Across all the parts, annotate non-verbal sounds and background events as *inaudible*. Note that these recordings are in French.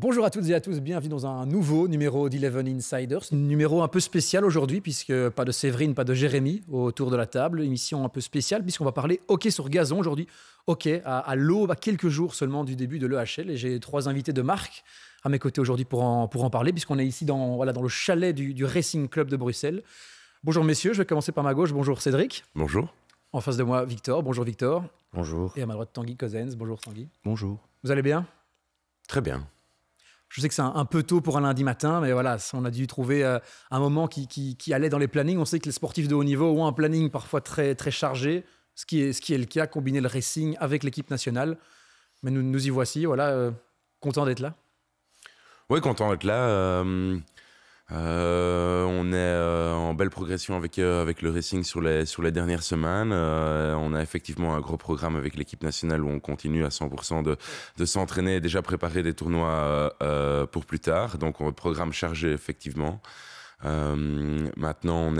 Bonjour à toutes et à tous, bienvenue dans un nouveau numéro d'Eleven Insiders, numéro un peu spécial aujourd'hui puisque pas de Séverine, pas de Jérémy autour de la table, émission un peu spéciale puisqu'on va parler hockey sur gazon aujourd'hui, hockey à, l'aube, à quelques jours seulement du début de l'EHL et j'ai trois invités de marque à mes côtés aujourd'hui pour en, pour en parler puisqu'on est ici dans, voilà, dans le chalet du, du Racing Club de Bruxelles. Bonjour messieurs, je vais commencer par ma gauche, bonjour Cédric. Bonjour. En face de moi Victor, bonjour Victor. Bonjour. Et à ma droite Tanguy Cosens, bonjour Tanguy. Bonjour. Vous allez bien Très bien. Je sais que c'est un, peu tôt pour un lundi matin, mais voilà, on a dû trouver euh, un moment qui, allait dans les plannings. On sait que les sportifs de haut niveau ont un planning parfois très, très chargé, ce qui, est, ce qui est le cas, combiner le racing avec l'équipe nationale. Mais nous, nous y voici, voilà, euh, content d'être là. Oui, content d'être là. Euh, euh, on est euh, en belle progression euh, avec, le racing sur les, sur les dernières semaines. on a effectivement un gros programme avec l'équipe nationale où on continue à 100% de, s'entraîner et déjà préparer des tournois pour plus tard. Donc, on programme chargé effectivement. maintenant, on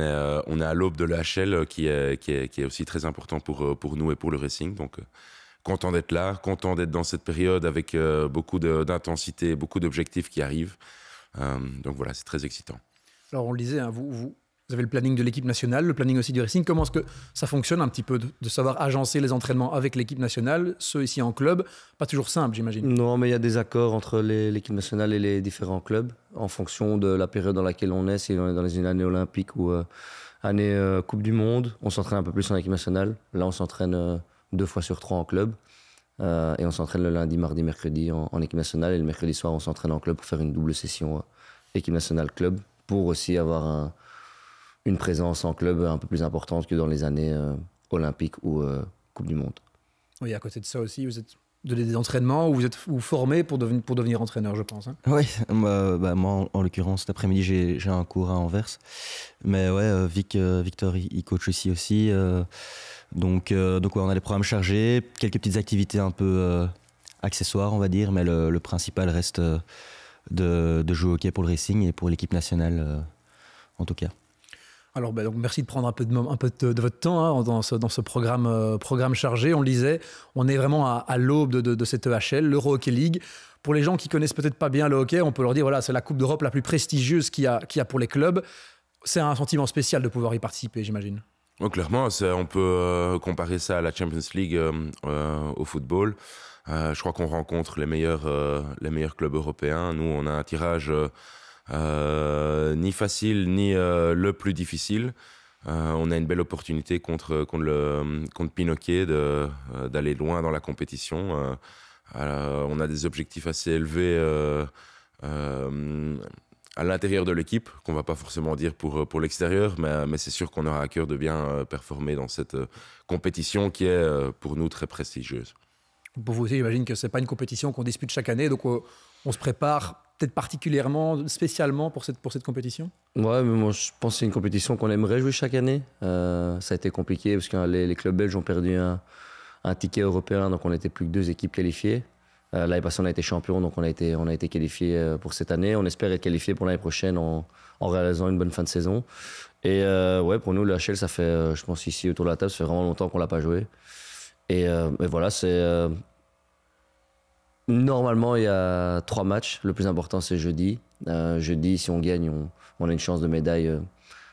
est, à l'aube de l'HL qui est, qui, est, aussi très important pour, pour nous et pour le racing. Donc, content d'être là, content d'être dans cette période avec beaucoup d'intensité, beaucoup d'objectifs qui arrivent. Euh, donc voilà, c'est très excitant. Alors on le disait, hein, vous, vous, avez le planning de l'équipe nationale, le planning aussi du Racing. Comment est-ce que ça fonctionne un petit peu de, savoir agencer les entraînements avec l'équipe nationale, ceux ici en club Pas toujours simple, j'imagine. Non, mais il y a des accords entre l'équipe nationale et les différents clubs en fonction de la période dans laquelle on est. Si on est dans une année olympique ou euh, année euh, Coupe du Monde, on s'entraîne un peu plus en équipe nationale. Là, on s'entraîne deux fois sur trois en club. Euh, et on s'entraîne le lundi, mardi, mercredi en, équipe nationale. Et le mercredi soir, on s'entraîne en club pour faire une double session euh, équipe nationale club pour aussi avoir une présence en club un peu plus importante que dans les années euh, olympiques ou Coupe du Monde. Oui, à côté de ça aussi, vous êtes de des entraînements ou vous êtes vous formé pour devenir, pour devenir entraîneur, je pense. Hein. Oui, *laughs* bah, bah, moi en, l'occurrence, cet après-midi, j'ai un cours à Anvers. Mais ouais, Vic, Victor, il, coach ici aussi. aussi donc, euh, donc on a les programmes chargés, quelques petites activités un peu euh, accessoires, on va dire, mais le, principal reste euh, de, jouer au hockey pour le racing et pour l'équipe nationale en tout cas. Alors, bah, donc, merci de prendre un peu de, votre temps hein, dans ce, programme, programme chargé. On le disait, on est vraiment à, l'aube de, cette EHL, l'Euro Hockey League. Pour les gens qui connaissent peut-être pas bien le hockey, on peut leur dire voilà, c'est la Coupe d'Europe la plus prestigieuse qu'il y a pour les clubs. C'est un sentiment spécial de pouvoir y participer, j'imagine. Oh, clairement, on peut euh, comparer ça à la Champions League euh, euh, au football. je crois qu'on rencontre les meilleurs, clubs européens. Nous, on a un tirage ni facile ni le plus difficile. on a une belle opportunité contre, contre, le, Pinochet d'aller loin dans la compétition. on a des objectifs assez élevés à l'intérieur de l'équipe, qu'on va pas forcément dire pour, euh, pour l'extérieur, mais, euh, mais c'est sûr qu'on aura à cœur de bien euh, performer dans cette compétition qui est pour nous très prestigieuse. Pour vous aussi, j'imagine que ce n'est pas une compétition qu'on dispute chaque année, donc on, se prépare peut-être particulièrement, spécialement pour cette, pour cette compétition Ouais, mais moi je pense que c'est une compétition qu'on aimerait jouer chaque année. ça a été compliqué parce que hein, les, clubs belges ont perdu un, un ticket européen, donc on n'était plus que deux équipes qualifiées. Euh, l'année passée, on a été champion, donc on a été, on a été qualifié euh, pour cette année. On espère être qualifié pour l'année prochaine en, réalisant une bonne fin de saison. Et euh, ouais, pour nous, le HL, ça fait, je pense, ici autour de la table, ça fait vraiment longtemps qu'on l'a pas joué. Et, voilà, c'est. normalement, il y a trois matchs. Le plus important, c'est jeudi. jeudi, si on gagne, on, a une chance de médaille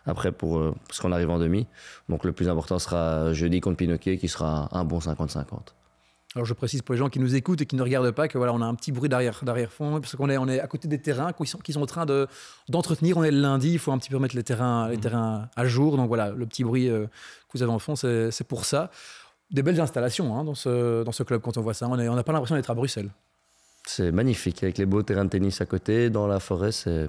après pour, ce qu'on arrive en demi. Donc le plus important sera jeudi contre Pinocchio, qui sera un bon 50-50. Alors je précise pour les gens qui nous écoutent et qui ne regardent pas que voilà, on a un petit bruit d'arrière d'arrière fond parce qu'on est on est à côté des terrains qu'ils sont, qu'ils sont en train de d'entretenir. On est le lundi, il faut un petit peu mettre les terrains les mmh. terrains à jour. Donc voilà, le petit bruit euh, que vous avez en fond, c'est pour ça. Des belles installations hein, dans ce dans ce club quand on voit ça. On n'a pas l'impression d'être à Bruxelles. C'est magnifique avec les beaux terrains de tennis à côté, dans la forêt. C'est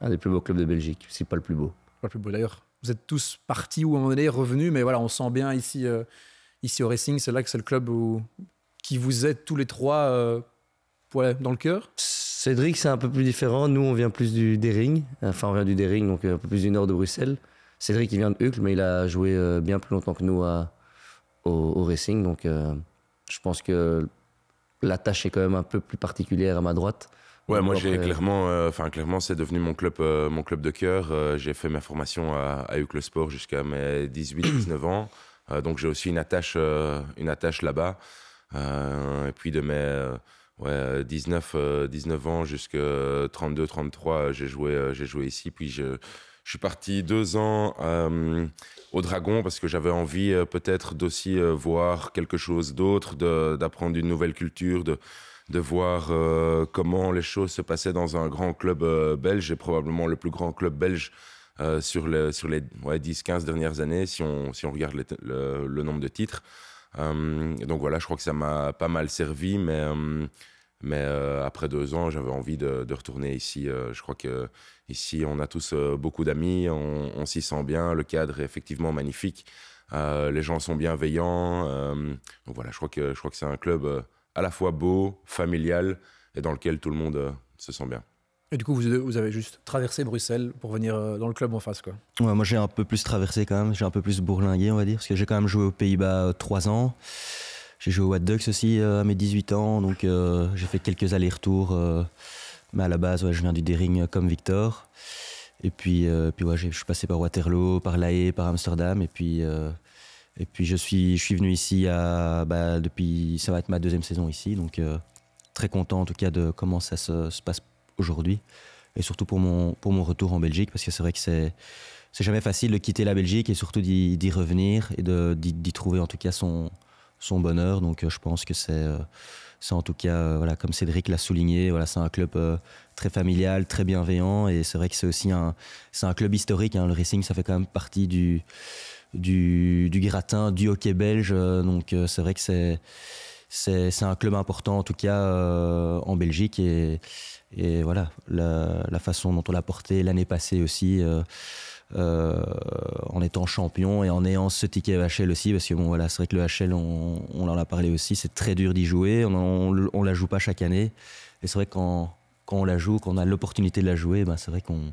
un des plus beaux clubs de Belgique, si pas le plus beau. Pas le plus beau d'ailleurs. Vous êtes tous partis ou moment donné revenus, mais voilà, on sent bien ici. Euh, ici au Racing, c'est là que c'est le club qui vous aide tous les trois euh, dans le cœur Cédric, c'est un peu plus différent. Nous, on vient plus du Dering. Enfin, on vient du Dering, donc euh, un peu plus du nord de Bruxelles. Cédric, il vient de Hucle, mais il a joué euh, bien plus longtemps que nous à, au, Racing. Donc, je pense que la tâche est quand même un peu plus particulière à ma droite. Ouais, moi j'ai clairement, enfin clairement, c'est devenu mon club, mon club de cœur. j'ai fait ma formation à, à Sport jusqu'à mes 18-19 ans. Euh, donc j'ai aussi une attache, euh, une attache là-bas. Euh, et puis de mes 19, 19 ans jusqu'à 32, 33, j'ai joué, j'ai joué ici. Puis je, suis parti deux ans au Dragon parce que j'avais envie peut-être d'aussi voir quelque chose d'autre, d'apprendre une nouvelle culture, de, de voir comment les choses se passaient dans un grand club belge et probablement le plus grand club belge euh, sur, les 10-15 dernières années, si on, si on regarde le, nombre de titres. Euh, donc voilà, je crois que ça m'a pas mal servi, mais, euh, mais après deux ans, j'avais envie de, retourner ici. je crois que ici, on a tous beaucoup d'amis, on, s'y sent bien, le cadre est effectivement magnifique, les gens sont bienveillants. donc voilà, je crois que, je crois que c'est un club à la fois beau, familial et dans lequel tout le monde se sent bien. Et du coup, vous, avez juste traversé Bruxelles pour venir euh, dans le club en face, quoi. moi j'ai un peu plus traversé quand même, j'ai un peu plus bourlingué, on va dire, parce que j'ai quand même joué aux Pays-Bas euh, trois ans. J'ai joué au Wat Ducks aussi euh, à mes 18 ans, donc j'ai fait quelques allers-retours. mais à la base, je viens du Dering comme Victor. Et puis, puis ouais, je suis passé par Waterloo, par La Haye, par Amsterdam, et puis. et puis je suis, je suis venu ici à, bah, depuis, ça va être ma deuxième saison ici, donc très content en tout cas de comment ça se, se passe aujourd'hui. Et surtout pour mon, pour mon retour en Belgique, parce que c'est vrai que c'est, c'est jamais facile de quitter la Belgique et surtout d'y, revenir et de, d'y, trouver en tout cas son, son bonheur. Donc euh, je pense que c'est, euh, c'est en tout cas, euh, voilà, comme Cédric l'a souligné, voilà, c'est un club très familial, très bienveillant. Et c'est vrai que c'est aussi un, c'est un club historique. Hein. Le Racing, ça fait quand même partie du, du, du gratin du hockey belge. Donc c'est vrai que c'est c'est, un club important en tout cas en Belgique et, et voilà, la, façon dont on l'a porté l'année passée aussi, euh, euh, en étant champion et en ayant ce ticket HL aussi, parce que bon, voilà, c'est vrai que le on, en a parlé aussi, c'est très dur d'y jouer, on, ne la joue pas chaque année. Et c'est vrai que quand, on la joue, quand on a l'opportunité de la jouer, ben, c'est vrai qu'on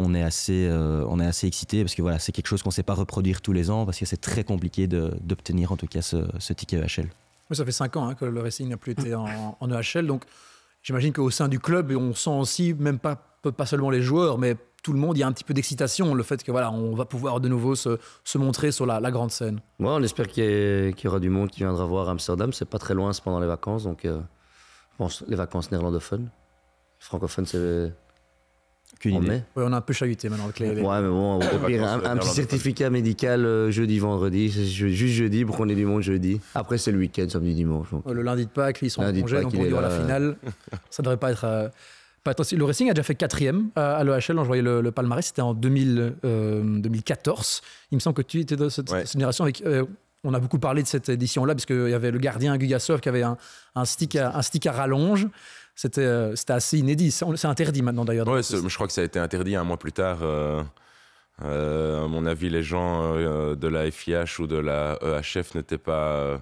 on est assez, euh, on est assez excité parce que voilà, c'est quelque chose qu'on ne sait pas reproduire tous les ans parce que c'est très compliqué d'obtenir en tout cas ce, ticket EHL. ça fait 5 ans hein, que le Racing n'a plus été en, EHL, e donc j'imagine qu'au sein du club, on sent aussi, même pas, pas seulement les joueurs, mais tout le monde, il y a un petit peu d'excitation, le fait que voilà, on va pouvoir de nouveau se, montrer sur la, grande scène. Moi, on espère qu'il y, aura du monde qui viendra voir Amsterdam. C'est pas très loin, c'est pendant les vacances, donc euh, pense les vacances néerlandophones. Francophones, c'est on on a un peu chahuté maintenant avec Ouais, mais bon, un, petit certificat médical euh, jeudi, vendredi, juste jeudi pour qu'on ait du monde jeudi. Après, c'est le week-end, samedi, dimanche. Le lundi de Pâques, ils sont en congé, donc pour la finale. Ça devrait pas être. Euh, le Racing a déjà fait quatrième euh, à l'EHL. On voyait le, palmarès, c'était en 2000, 2014. Il me semble que tu étais de cette, génération on a beaucoup parlé de cette édition-là, parce qu'il y avait le gardien Gugasov qui avait un, stick un stick à rallonge. Euh, c'était assez inédit. C'est interdit maintenant d'ailleurs. Ouais, je crois que ça a été interdit un mois plus tard. Euh, euh, à mon avis, les gens de la FIH ou de la EHF n'étaient pas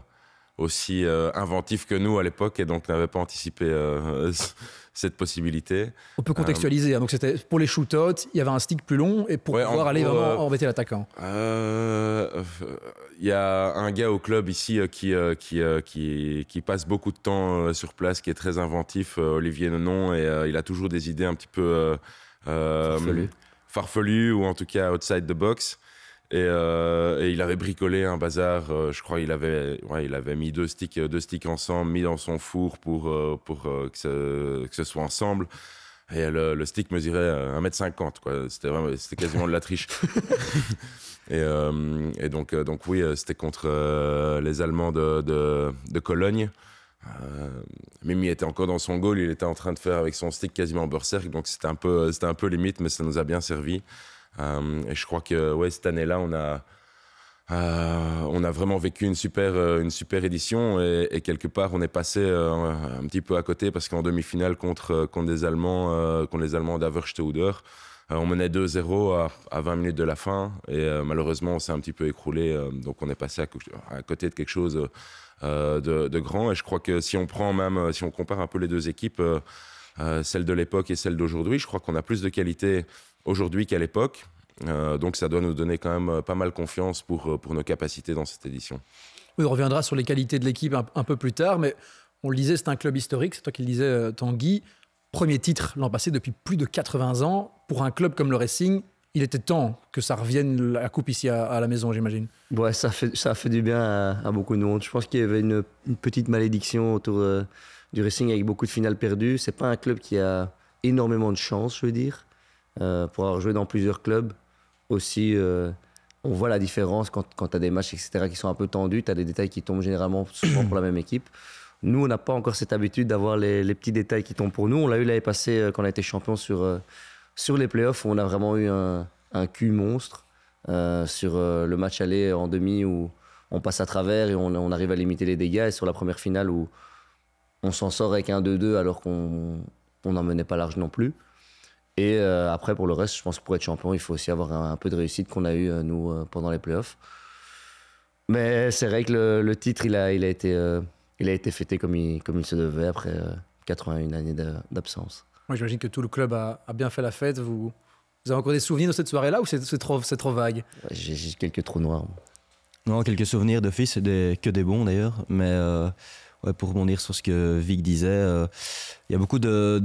aussi euh, inventif que nous à l'époque et donc n'avait pas anticipé euh, *laughs* cette possibilité. On peut euh, contextualiser. Hein. donc c'était pour les shoot il y avait un stick plus long et pour pouvoir aller vraiment embêter l'attaquant. Il y a un gars au club ici qui, qui, qui, passe beaucoup de temps sur place, qui est très inventif, Olivier Nenon, et il a toujours des idées un petit peu farfelues ou en tout cas outside the box. Euh, et, il avait bricolé un bazar. Euh, je crois il avait, ouais, il avait mis deux sticks, euh, deux sticks ensemble, mis dans son four pour pour que ce, soit ensemble. Et le, stick mesurait 1m50, quoi. C'était c'était quasiment de la triche. *laughs* et, donc, donc oui, c'était contre les Allemands de, Cologne. Mimi était encore dans son goal, il était en train de faire avec son stick quasiment berserk, donc c'était un peu, c'était un peu limite, mais ça nous a bien servi. Euh, et je crois que ouais, cette année-là, on a, euh, on a vraiment vécu une super, euh, une super édition et, quelque part on est passé un petit peu à côté parce qu'en demi-finale contre, contre des Allemands, contre les Allemands d'Aversteuder, on menait 2-0 à, 20 minutes de la fin et malheureusement on s'est un petit peu écroulé, donc on est passé à, côté de quelque chose de, de, grand et je crois que si on prend même, si on compare un peu les deux équipes, celle de l'époque et celle d'aujourd'hui, je crois qu'on a plus de qualité aujourd'hui qu'à l'époque. Euh, donc ça doit nous donner quand même euh, pas mal confiance pour, euh, pour nos capacités dans cette édition. on reviendra sur les qualités de l'équipe un, peu plus tard, mais on le disait, c'est un club historique, c'est toi qui le disais, Tanguy. Premier titre l'an passé depuis plus de 80 ans. Pour un club comme le Racing, il était temps que ça revienne la coupe ici à, la maison, j'imagine. Ouais, ça fait, ça fait du bien à, beaucoup de monde. Je pense qu'il y avait une, petite malédiction autour du Racing avec beaucoup de finales perdues. C'est pas un club qui a énormément de chance, je veux dire. Euh, pour avoir joué dans plusieurs clubs aussi, euh, on voit la différence quand, quand tu as des matchs, etc., qui sont un peu tendus. Tu as des détails qui tombent généralement *clears throat* souvent pour la même équipe. Nous, on n'a pas encore cette habitude d'avoir les, les, petits détails qui tombent pour nous. On l'a eu l'année passée euh, quand on a été champion sur, sur les playoffs. Où on a vraiment eu un, cul monstre sur le match aller en demi où on passe à travers et on, on, arrive à limiter les dégâts. Et sur la première finale où on s'en sort avec un 2-2 alors qu'on n'en menait pas large non plus. Et euh, après, pour le reste, je pense que pour être champion, il faut aussi avoir un, peu de réussite qu'on a eu, euh, nous, euh, pendant les playoffs. Mais c'est vrai que le, titre, il a, il a été, il a été fêté comme il, comme se devait après 81 années d'absence. Moi, j'imagine que tout le club a, bien fait la fête. Vous, avez encore des souvenirs de cette soirée-là ou c'est trop, vague J'ai quelques trous noirs. Non, quelques souvenirs d'office, que des bons d'ailleurs. Mais pour rebondir sur ce que Vic disait, euh, il y a beaucoup de,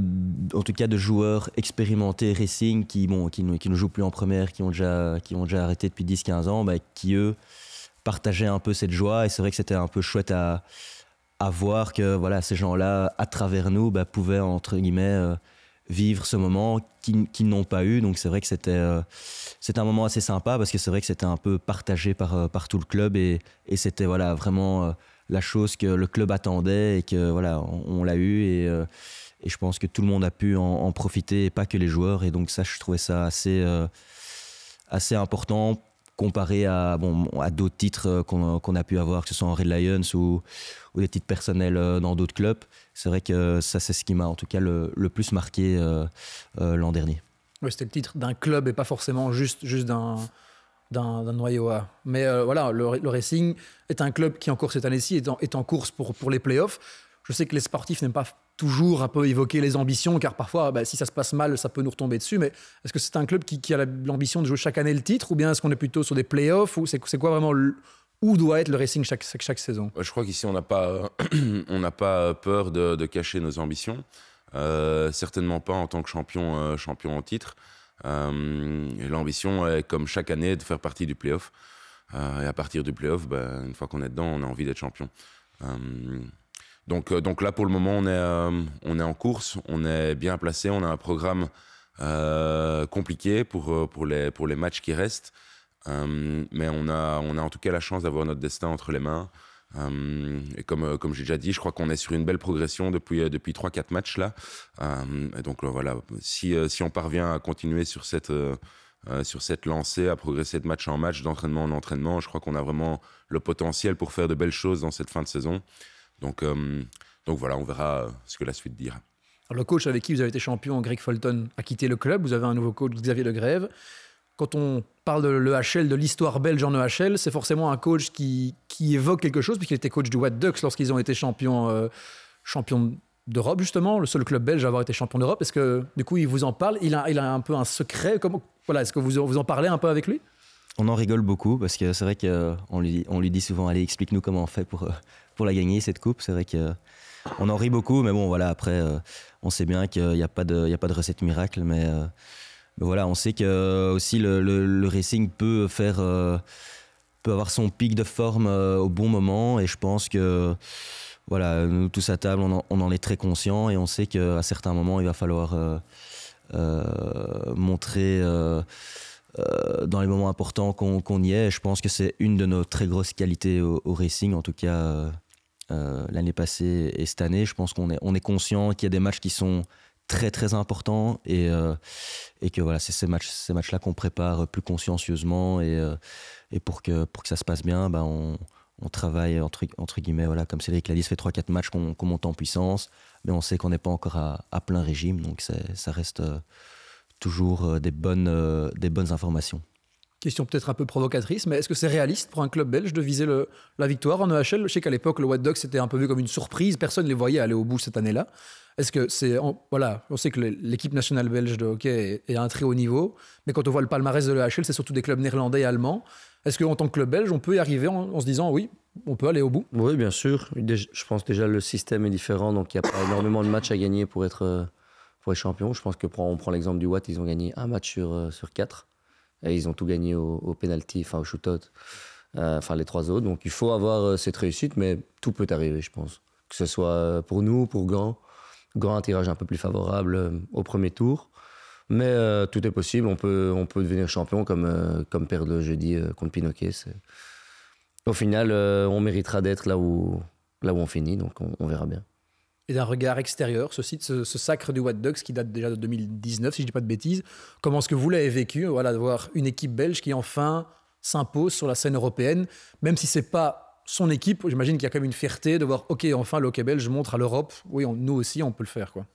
en tout cas, de joueurs expérimentés racing qui, bon, qui, qui ne jouent plus en première, qui ont déjà, qui ont déjà arrêté depuis 10-15 ans, bah, qui eux partageaient un peu cette joie. Et c'est vrai que c'était un peu chouette à, voir que voilà, ces gens-là, à travers nous, bah, pouvaient, entre guillemets, euh, vivre ce moment qu'ils n'ont pas eu. Donc c'est vrai que euh, c'était un moment assez sympa parce que c'est vrai que c'était un peu partagé par, tout le club et, et c'était voilà, vraiment la chose que le club attendait et que voilà, on, l'a eu euh, et, je pense que tout le monde a pu en, profiter et pas que les joueurs. Et donc ça, je trouvais ça assez, euh, assez important comparé à, bon, à d'autres titres qu'on a pu avoir, que ce soit en Red Lions ou, ou des titres personnels euh, dans d'autres clubs. C'est vrai que ça, c'est ce qui m'a en tout cas le, plus marqué l'an dernier. c'était le titre d'un club et pas forcément juste, juste d'un d'un noyau A. Mais euh, voilà, le, Racing est un club qui, en encore cette année-ci, est, en, course pour, pour les playoffs. Je sais que les sportifs n'aiment pas toujours un peu évoquer les ambitions, car parfois, bah, si ça se passe mal, ça peut nous retomber dessus. Mais est-ce que c'est un club qui, a l'ambition de jouer chaque année le titre, ou bien est-ce qu'on est plutôt sur des playoffs, ou c'est quoi vraiment où doit être le Racing chaque, saison euh, Je crois qu'ici, on n'a pas, *clears throat* on n'a pas euh, peur de, cacher nos ambitions. certainement pas en tant que champion, champion en titre. Euh, l'ambition est, comme chaque année, de faire partie du playoff. Euh, et à partir du playoff, ben, une fois qu'on est dedans, on a envie d'être champion. Euh, donc, donc là, pour le moment, on est, en course, on est bien placé, on a un programme compliqué pour, les, matchs qui restent. mais on a, on a en tout cas la chance d'avoir notre destin entre les mains. Euh, et comme, euh, comme j'ai déjà dit, je crois qu'on est sur une belle progression depuis, euh, depuis 3-4 matchs là. donc voilà, si, si on parvient à continuer sur cette, sur cette lancée, à progresser de match en match, d'entraînement en entraînement, je crois qu'on a vraiment le potentiel pour faire de belles choses dans cette fin de saison. Donc, donc voilà, on verra ce que la suite dira. le coach avec qui vous avez été champion, Greg Fulton, a quitté le club. Vous avez un nouveau coach, Xavier Legrève quand on parle de l'EHL, de l'histoire belge en EHL, c'est forcément un coach qui, évoque quelque chose, puisqu'il était coach du Watt Ducks lorsqu'ils ont été euh, champions, d'Europe, justement, le seul club belge à avoir été champion d'Europe. Est-ce que, du coup, il vous en parle il a, il a un peu un secret voilà, Est-ce que vous, vous en parlez un peu avec lui on en rigole beaucoup parce que c'est vrai qu'on euh, lui, on lui dit souvent allez explique-nous comment on fait pour, euh, pour la gagner cette coupe. C'est vrai que on en rit beaucoup, mais bon voilà après on sait bien qu'il n'y a pas de a pas de recette miracle, mais voilà, on sait que euh, aussi le, racing peut faire euh, peut avoir son pic de forme euh, au bon moment et je pense que voilà, nous tous à table, on en, est très conscients et on sait qu'à certains moments, il va falloir montrer dans les moments importants qu'on y est. je pense que c'est une de nos très grosses qualités au, racing, en tout cas l'année passée et cette année. Je pense qu'on est, on est conscient qu'il y a des matchs qui sont très très important et, euh, et que voilà c'est ces matchs ces matchs là qu'on prépare plus consciencieusement et, euh, et, pour que pour que ça se passe bien ben on, travaille entre, entre guillemets voilà comme c'est l'a dit, ça fait 3-4 matchs qu'on monte en puissance mais on sait qu'on n'est pas encore à, plein régime donc ça reste euh, toujours des bonnes des bonnes informations Question peut-être un peu provocatrice, mais est-ce que c'est réaliste pour un club belge de viser le, la victoire en EHL Je sais qu'à l'époque, le White Dogs était un peu vu comme une surprise, personne ne les voyait aller au bout cette année-là. Est-ce que c'est. On, voilà, on sait que l'équipe nationale belge de hockey est, à un très haut niveau, mais quand on voit le palmarès de l'EHL, c'est surtout des clubs néerlandais et allemands. Est-ce qu'en tant que club belge, on peut y arriver en, se disant oui, on peut aller au bout Oui, bien sûr. Je pense déjà le système est différent, donc il n'y a pas énormément de matchs à gagner pour être, euh, pour être champion. Je pense que on prend l'exemple du Watt, ils ont gagné un match sur, euh, sur quatre. Et ils ont tout gagné au, au enfin au shootout, euh, enfin les trois autres. Donc il faut avoir cette réussite, mais tout peut arriver, je pense. Que ce soit pour nous, pour Gand, grand tirage un peu plus favorable euh, au premier tour. Mais euh, tout est possible, on peut, on peut devenir champion comme, euh, comme perdre jeudi euh, contre Pinochet. Au final, on méritera d'être là où, là où on finit, donc on, verra bien. Et d'un regard extérieur, ce site, ce, sacre du white ducks qui date déjà de 2019, si je ne dis pas de bêtises, comment est-ce que vous l'avez vécu voilà, d'avoir une équipe belge qui enfin s'impose sur la scène européenne, même si c'est pas son équipe, j'imagine qu'il y a quand même une fierté de voir, OK, enfin, le hockey belge montre à l'Europe, oui, nous aussi, on peut le faire. quoi.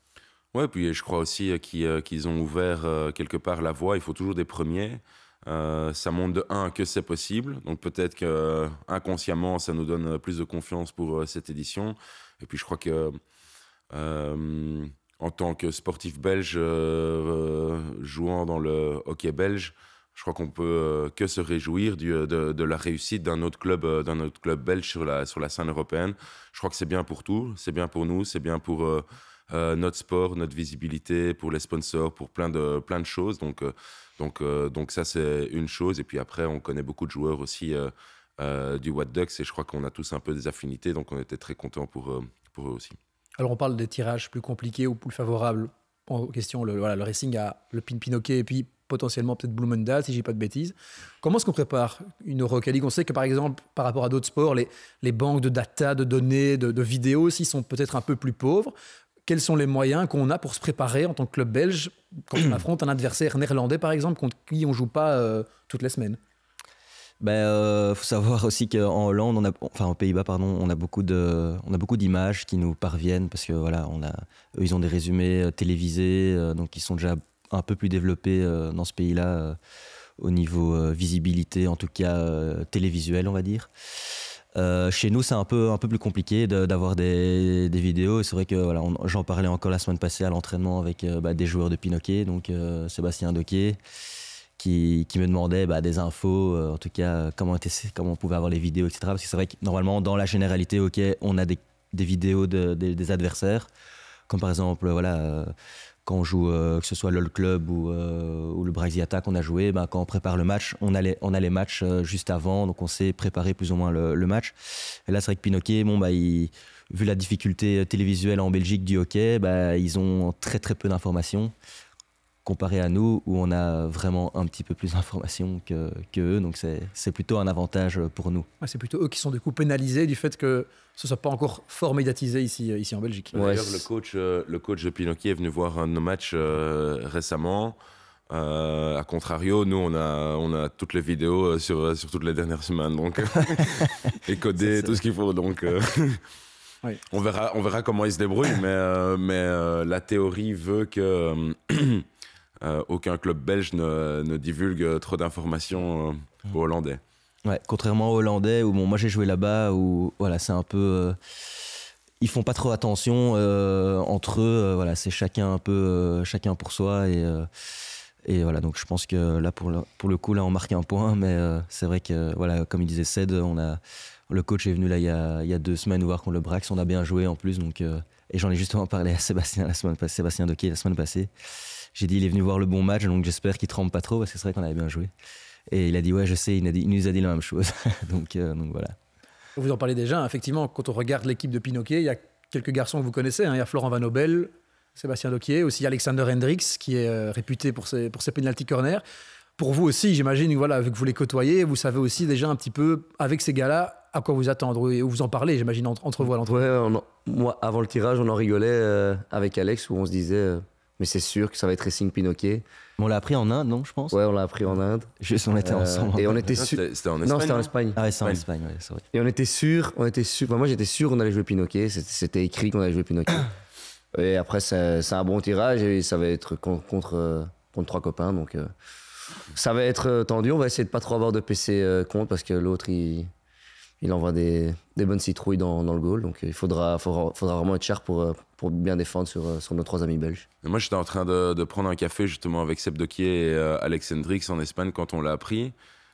Ouais, puis je crois aussi euh, euh, qu'ils ont ouvert euh, quelque part la voie. Il faut toujours des premiers. ça montre de un que c'est possible. Donc peut-être que inconsciemment, ça nous donne plus de confiance pour cette édition. Et puis je crois que en tant que sportif belge jouant dans le hockey belge, je crois qu'on peut euh, que se réjouir euh, de, la réussite d'un autre club, euh, d'un autre club belge sur la, sur la scène européenne. Je crois que c'est bien pour tout, c'est bien pour nous, c'est bien pour notre sport, notre visibilité, pour les sponsors, pour plein de, plein de choses. Donc, donc, donc ça, c'est une chose. Et puis après, on connaît beaucoup de joueurs aussi du Watt Ducks et je crois qu'on a tous un peu des affinités, donc on était très contents pour, pour eux aussi. Alors on parle des tirages plus compliqués ou plus favorables en question, le, voilà, le Racing a le pin pinoqué et puis potentiellement peut-être Blumendal, si j'ai pas de bêtises. Comment est-ce qu'on prépare une Euroleague On sait que par exemple, par rapport à d'autres sports, les, les, banques de data, de données, de, vidéos aussi sont peut-être un peu plus pauvres. Quels sont les moyens qu'on a pour se préparer en tant que club belge quand on *clears throat* affronte un adversaire néerlandais, par exemple, contre qui on joue pas euh, toutes les semaines il ben, euh, faut savoir aussi qu'en Hollande, on a, enfin en Pays-Bas, pardon, on a beaucoup de, on a beaucoup d'images qui nous parviennent parce que voilà, on a, eux, ils ont des résumés euh, télévisés, donc ils sont déjà un peu plus développé euh, dans ce pays-là euh, au niveau euh, visibilité, en tout cas télévisuel, on va dire. chez nous, c'est un peu, un peu plus compliqué d'avoir des, vidéos. c'est vrai que j'en parlais encore la semaine passée à l'entraînement avec bah, des joueurs de Pinoquet, donc Sébastien Doquet, qui, me demandait bah, des infos, en tout cas comment, était, comment on pouvait avoir les vidéos, etc. Parce que c'est vrai que normalement, dans la généralité, ok, on a des, vidéos des, des, adversaires, comme par exemple, voilà quand on joue, euh, que ce soit LOL Club ou, euh, ou le on on a joué, bah, quand on prépare le match, on a les, on matchs euh, juste avant, donc on sait préparer plus ou moins le, match. Et là, c'est vrai que bon, bah, vu la difficulté télévisuelle en Belgique du hockey, bah ils ont très très peu d'informations comparé à nous où on a vraiment un petit peu plus d'informations que, eux. Donc c'est plutôt un avantage pour nous. c'est plutôt eux qui sont du coup pénalisés du fait que ce ne soit pas encore fort médiatisé ici, euh, ici en Belgique. D'ailleurs, le coach, euh, le coach de Pinocchio est venu voir un de nos matchs euh, récemment. Euh, a contrario, nous, on a, on a toutes les vidéos sur, sur toutes les dernières semaines, donc, et *laughs* *laughs* codé, tout ce qu'il faut. Donc, *laughs* on, verra, on verra comment ils se débrouillent, mais, mais la théorie veut que *clears throat* Euh, aucun club belge ne, divulgue euh, trop d'informations euh, aux Hollandais. Ouais, contrairement aux Hollandais, où bon, moi j'ai joué là-bas, où voilà, c'est un peu ils font pas trop attention entre eux. voilà, c'est chacun un peu, chacun pour soi et, et voilà. Donc je pense que là pour le, pour le coup là on marque un point, mais c'est vrai que voilà comme il disait Ced, on a le coach est venu là il y a, y a deux semaines voir qu'on le Brax, on a bien joué en plus donc et j'en ai justement parlé à Sébastien la semaine passée, Sébastien Doquet la semaine passée j'ai dit, il est venu voir le bon match, donc j'espère qu'il trempe pas trop, parce que c'est vrai qu'on avait bien joué. Et il a dit, ouais, je sais, il, nous a dit la même chose. *laughs* donc, euh, donc voilà. Vous en parlez déjà, hein. effectivement, quand on regarde l'équipe de pinoquet il y a quelques garçons que vous connaissez. Hein. Il y a Florent Van Nobel, Sébastien Loquier, aussi Alexander Hendrix, qui est euh, réputé pour ses, pour ses penalty corners. Pour vous aussi, j'imagine, voilà, vu que vous les côtoyez, vous savez aussi déjà un petit peu, avec ces gars-là, à quoi vous attendre et vous en parlez, j'imagine, entre, vous à moi, avant le tirage, on en rigolait euh, avec Alex, où on se disait, mais c'est sûr que ça va être Racing Pinoquet. on l'a appris en Inde, non, je pense Ouais, on l'a appris en Inde. Juste, on était euh, ensemble. Et on était sûr. C'était en Espagne. Non, c'était en Espagne. Ah, ouais, c'est en Espagne, ouais, c'est vrai. Et on était sûr, on était sûr. moi, j'étais sûr qu'on allait jouer pinoquet C'était écrit qu'on allait jouer Pinoquet. *coughs* et après, c'est un bon tirage et ça va être contre, euh, contre, trois copains. Donc, euh, ça va être tendu. On va essayer de pas trop avoir de PC contre parce que l'autre, il il envoie des, bonnes citrouilles dans, le goal. Donc il faudra, faudra, faudra, vraiment être cher pour, pour bien défendre euh, sur, nos trois amis belges. moi, j'étais en train de, prendre un café justement avec Seb Doquier et euh, Alex Hendrix en Espagne quand on l'a appris.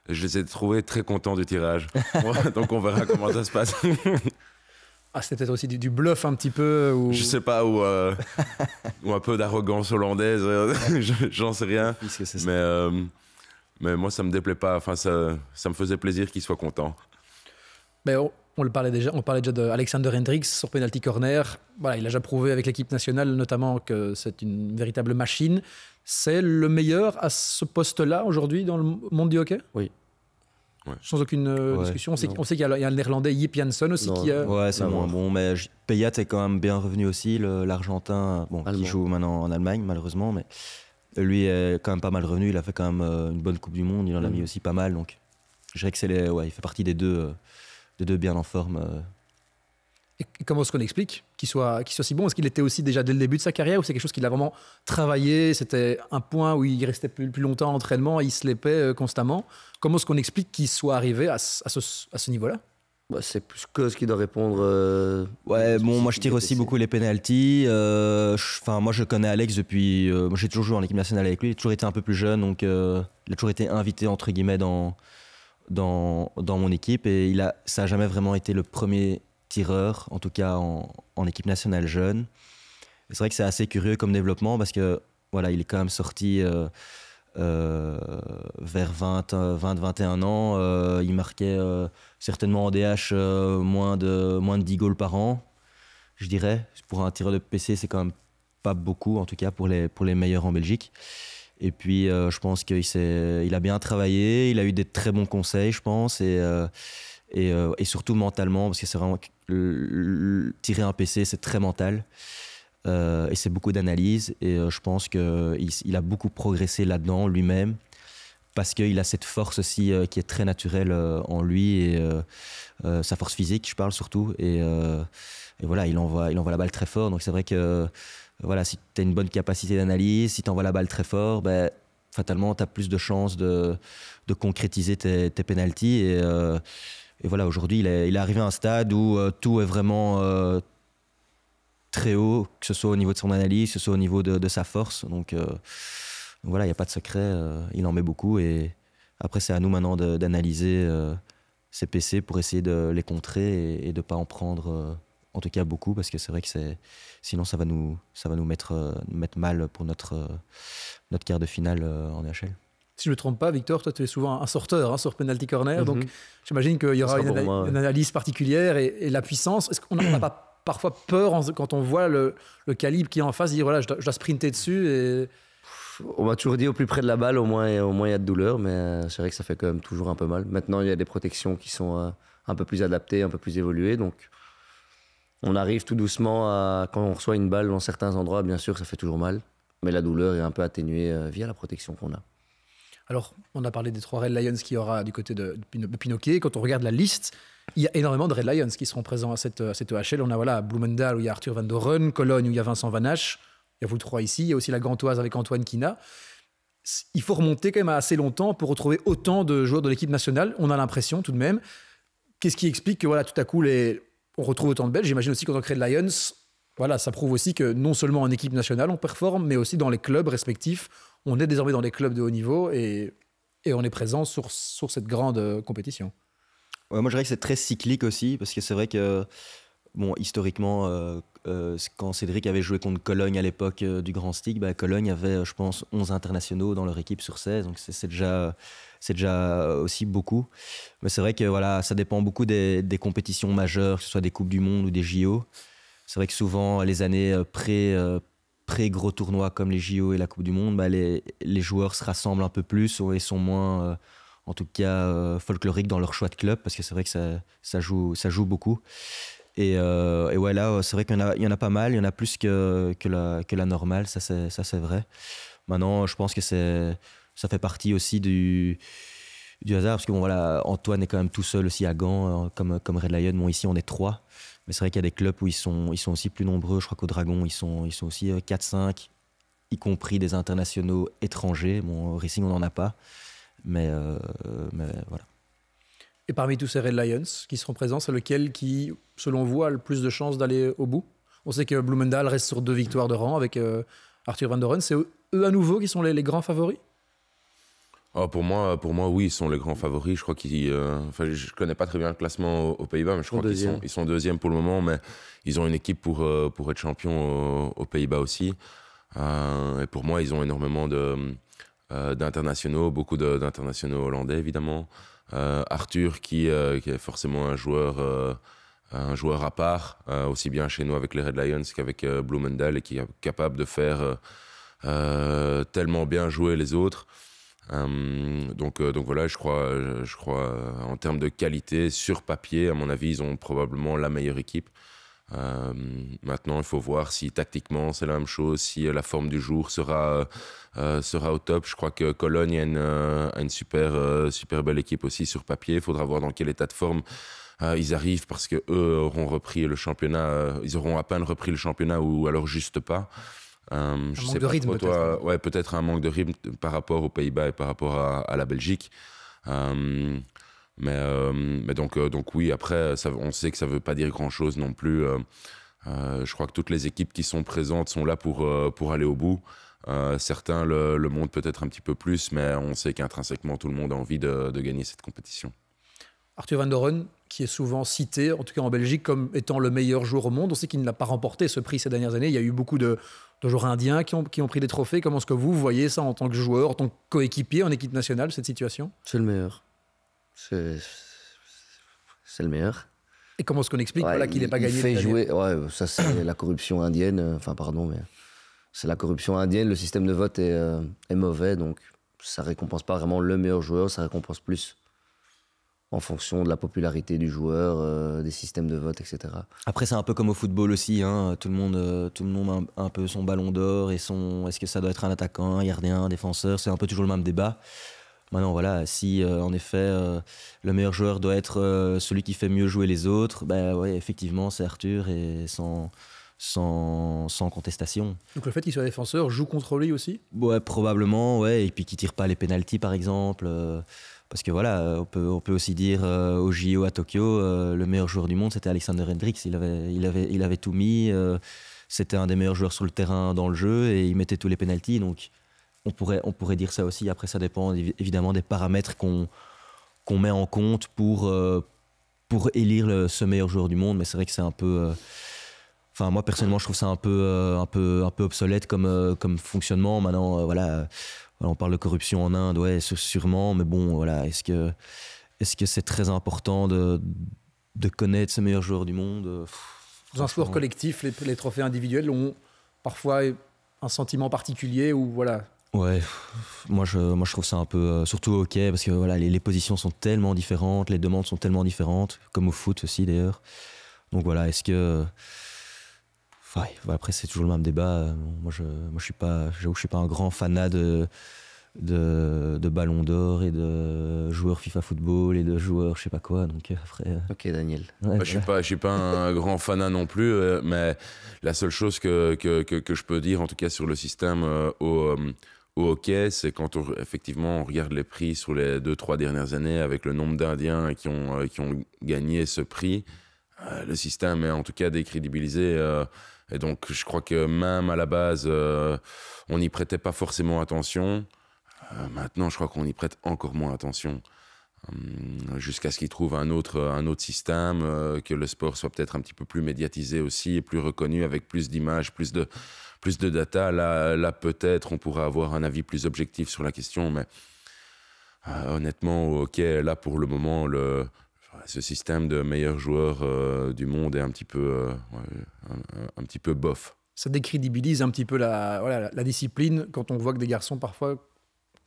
Je les ai trouvés très contents du tirage. *laughs* Donc, on verra comment ça se passe. *laughs* Ah, c'était peut-être aussi du, bluff un petit peu Je sais pas, euh, *laughs* ou, un peu d'arrogance hollandaise, j'en sais rien. Mais, mais moi, ça me déplaît pas. Enfin, ça, me faisait plaisir qu'ils soient contents. Mais on parlait déjà, on parlait déjà d'Alexander Hendrix sur penalty corner. il a déjà prouvé avec l'équipe nationale notamment que c'est une véritable machine. C'est le meilleur à ce poste-là aujourd'hui dans le monde du hockey Oui. Sans aucune euh, discussion. On sait, qu'il y, a le néerlandais Yip Janssen aussi qui Ouais, euh, c'est ah, moins bon, mais Payat est quand même bien revenu aussi, l'Argentin, bon, qui joue maintenant en Allemagne malheureusement, mais lui est quand même pas mal revenu. Il a fait quand même euh, une bonne Coupe du Monde, il en a mm. mis aussi pas mal, donc je dirais que ouais, il fait partie des deux de deux bien en forme. Euh. Et comment est-ce qu'on explique qu'il soit, soit si bon Est-ce qu'il était aussi déjà dès le début de sa carrière ou c'est quelque chose qu'il a vraiment travaillé C'était un point où il restait plus, plus longtemps en entraînement, il se l'épait euh, constamment. Comment est-ce qu'on explique qu'il soit arrivé à, ce, niveau-là bah, C'est plus que ce qu'il doit répondre. Euh, ouais, bon, moi je tire aussi beaucoup les pénalties. Enfin, moi je connais Alex depuis. Moi j'ai toujours joué en équipe nationale avec lui, il a toujours été un peu plus jeune, donc il a toujours été invité entre guillemets dans dans, mon équipe et il a, ça n'a jamais vraiment été le premier tireur, en tout cas en, équipe nationale jeune. C'est vrai que c'est assez curieux comme développement parce que voilà, il est quand même sorti euh, euh, vers 20-21 ans. Euh, il marquait certainement en DH moins, de, moins de 10 goals par an, je dirais. Pour un tireur de PC, c'est quand même pas beaucoup, en tout cas pour les, pour les meilleurs en Belgique. Et puis, euh, je pense qu'il il a bien travaillé, il a eu des très bons conseils, je pense, et, euh, euh, et, surtout mentalement, parce que c'est vraiment. Tirer un PC, c'est très mental. et c'est beaucoup d'analyse. Et je pense qu'il il a beaucoup progressé là-dedans lui-même, parce qu'il a cette force aussi qui est très naturelle en lui, et sa force physique, je parle surtout. Et, voilà, il il envoie la balle très fort. Donc, c'est vrai que voilà, si tu as une bonne capacité d'analyse, si tu envoies la balle très fort, ben, fatalement, tu as plus de chances de, concrétiser tes, tes pénalties. Et, euh, voilà, aujourd'hui, il, est arrivé à un stade où euh, tout est vraiment euh, très haut, que ce soit au niveau de son analyse, que ce soit au niveau de, sa force. Donc voilà, il n'y a pas de secret, il en met beaucoup. Et après, c'est à nous maintenant d'analyser ses PC pour essayer de les contrer et de ne pas en prendre en tout cas beaucoup, parce que c'est vrai que c'est, sinon ça va nous, ça va nous mettre, euh, mettre mal pour notre, euh, notre quart de finale euh, en NHL si je ne me trompe pas, Victor, toi, tu es souvent un sorteur hein, sur penalty corner. Donc, mhm. j'imagine qu'il y aura une, analyse particulière et, la puissance. Est-ce qu'on n'a pas parfois peur quand on voit le, calibre qui est en face, dire voilà, je dois, sprinter dessus et... On m'a toujours dit au plus près de la balle, au moins, au moins il y a de douleur, mais c'est vrai que ça fait quand même toujours un peu mal. Maintenant, il y a des protections qui sont un peu plus adaptées, un peu plus évoluées, donc on arrive tout doucement à, quand on reçoit une balle dans certains endroits, bien sûr, ça fait toujours mal, mais la douleur est un peu atténuée euh, via la protection qu'on a. Alors, on a parlé des trois Red Lions qui y aura du côté de, Pinocchio. Quand on regarde la liste, il y a énormément de Red Lions qui seront présents à cette, à euh, cette EHL. On a voilà, où il y a Arthur Van Doren, Cologne où il y a Vincent Van Hache. Il y a vous trois ici. Il y a aussi la Gantoise avec Antoine Kina. Il faut remonter quand même à assez longtemps pour retrouver autant de joueurs de l'équipe nationale. On a l'impression tout de même. Qu'est-ce qui explique que voilà, tout à coup, les, on retrouve autant de Belges. J'imagine aussi qu'en tant que Red Lions, voilà, ça prouve aussi que non seulement en équipe nationale on performe, mais aussi dans les clubs respectifs. On est désormais dans les clubs de haut niveau et, et on est présent sur, sur cette grande euh, compétition. moi, je dirais que c'est très cyclique aussi, parce que c'est vrai que, bon, historiquement, euh, euh, quand Cédric avait joué contre Cologne à l'époque du Grand Stig, bah, Cologne avait, je pense, 11 internationaux dans leur équipe sur 16, donc c'est déjà c'est déjà euh, aussi beaucoup. Mais c'est vrai que voilà, ça dépend beaucoup des, compétitions majeures, que ce soit des Coupes du Monde ou des JO. C'est vrai que souvent, les années euh, pré, euh, gros tournois comme les JO et la Coupe du Monde, bah, les, les, joueurs se rassemblent un peu plus et sont moins en tout cas folkloriques dans leur choix de club parce que c'est vrai que ça, ça, joue, ça joue beaucoup. Et, et ouais, là, c'est vrai qu'il y, y, en a pas mal, il y en a plus que, que, la, que la normale, ça c'est vrai. Maintenant, je pense que c'est ça fait partie aussi du, du hasard, parce que bon, voilà, Antoine est quand même tout seul aussi à Gand, hein, comme, comme Red Lion. Bon, ici, on est trois. Mais c'est vrai qu'il y a des clubs où ils sont, ils sont aussi plus nombreux. Je crois qu'au Dragon, ils sont, ils sont aussi 4-5, euh, y compris des internationaux étrangers. Bon, au Racing, on n'en a pas. Euh, mais, voilà. Et parmi tous ces Red Lions qui seront présents, c'est lequel qui, selon vous, a le plus de chances d'aller au bout On sait que Blumenthal reste sur deux victoires de rang avec euh, Arthur Van Doren. C'est eux à nouveau qui sont les grands favoris Oh, pour moi, pour moi, oui, ils sont les grands favoris. Je crois qu'ils, euh, je connais pas très bien le classement aux, Pays-Bas, mais je crois qu'ils sont, ils sont deuxième pour le moment. Mais ils ont une équipe pour euh, pour être champion aux, Pays-Bas aussi. Euh, et pour moi, ils ont énormément de d'internationaux, beaucoup d'internationaux hollandais évidemment. Arthur, qui, est forcément un joueur un joueur à part, aussi bien chez nous avec les Red Lions qu'avec Bloomendal et qui est capable de faire tellement bien jouer les autres. Euh, donc, euh, donc voilà, je crois, euh, je crois en termes de qualité, sur papier, à mon avis, ils ont probablement la meilleure équipe. Euh, maintenant, il faut voir si tactiquement c'est la même chose, si la forme du jour sera, sera au top. Je crois que Cologne a une, une super, super belle équipe aussi sur papier. Il faudra voir dans quel état de forme ils arrivent parce que eux auront repris le championnat, ils auront à peine repris le championnat ou alors juste pas. Euh, sais pas rythme, peut hein. ouais, peut-être un manque de rythme par rapport aux Pays-Bas et par rapport à, la Belgique. Euh, mais, euh, mais donc, donc oui, après, on sait que ça ne veut pas dire grand-chose non plus. je crois que toutes les équipes qui sont présentes sont là pour, pour aller au bout. certains le, montrent peut-être un petit peu plus, mais on sait qu'intrinsèquement, tout le monde a envie de, de gagner cette compétition. Arthur Van Doren, qui est souvent cité, en tout cas en Belgique, comme étant le meilleur joueur au monde. On sait qu'il ne l'a pas remporté ce prix ces dernières années. Il y a eu beaucoup de, Toujours indiens qui ont, qui ont pris des trophées. Comment est-ce que vous voyez ça en tant que joueur, en tant que coéquipier en équipe nationale, cette situation C'est le meilleur. C'est le meilleur. Et comment est-ce qu'on explique qu'il n'est pas gagné fait jouer, ouais, ça c'est la corruption indienne. Euh, enfin, pardon, mais c'est la corruption indienne. Le système de vote est, euh, est mauvais, donc ça récompense pas vraiment le meilleur joueur, ça récompense plus en fonction de la popularité du joueur, euh, des systèmes de vote, etc. Après, c'est un peu comme au football aussi. Hein. Tout le monde, euh, tout le monde a un, peu son ballon d'or et son. Est-ce que ça doit être un attaquant, un gardien, un défenseur C'est un peu toujours le même débat. Maintenant, voilà, si euh, en effet le meilleur joueur doit être celui qui fait mieux jouer les autres, ben, ouais, effectivement, c'est Arthur et sans. Sans, contestation. Donc le fait qu'il soit défenseur joue contre lui aussi Ouais, probablement, ouais. Et puis qu'il tire pas les pénalties, par exemple. Parce que voilà, euh, on peut, aussi dire euh, au JO à Tokyo, euh, le meilleur joueur du monde, c'était Alexander Hendrix. Il avait, il avait, il avait tout mis. c'était un des meilleurs joueurs sur le terrain dans le jeu et il mettait tous les pénalties. Donc on pourrait, on pourrait dire ça aussi. Après, ça dépend évidemment des paramètres qu'on qu'on met en compte pour, pour élire le, ce meilleur joueur du monde. Mais c'est vrai que c'est un peu. Enfin, moi personnellement, je trouve ça un peu, un peu, un peu obsolète comme, comme fonctionnement. Maintenant, voilà, on parle de corruption en Inde, ouais, sûrement, mais bon, voilà, est-ce que est que c'est très important de, connaître ces meilleurs joueurs du monde Dans un sport collectif, les, trophées individuels ont parfois un sentiment particulier ou voilà. Ouais, moi je, moi je trouve ça un peu, euh, surtout ok parce que voilà, les, les, positions sont tellement différentes, les demandes sont tellement différentes, comme au foot aussi d'ailleurs. Donc voilà, est-ce que après, c'est toujours le même débat. Euh, moi, je, moi, suis pas, pas un grand fanat de, de, ballon d'or et de joueurs FIFA football et de joueurs, je sais pas quoi. Donc euh, euh, Ok, Daniel. Je suis suis pas un grand fanat non plus, mais la seule chose que, que, je peux dire, en tout cas sur le système au, hockey, c'est quand on, effectivement on regarde les prix sur les deux trois dernières années avec le nombre d'Indiens qui ont qui ont gagné ce prix. le système est en tout cas décrédibilisé et donc, je crois que même à la base, euh, on n'y prêtait pas forcément attention. Euh, maintenant, je crois qu'on y prête encore moins attention. Hum, jusqu'à ce qu'ils trouvent un autre, un autre système, euh, que le sport soit peut-être un petit peu plus médiatisé aussi, et plus reconnu, avec plus d'images, plus de, plus de data. Là, là peut-être, on pourra avoir un avis plus objectif sur la question, mais honnêtement, ok, là, pour le moment, le, ce système de meilleurs joueurs euh, du monde est un petit peu, euh, un, petit peu bof. Ça décrédibilise un petit peu la, discipline quand on voit que des garçons parfois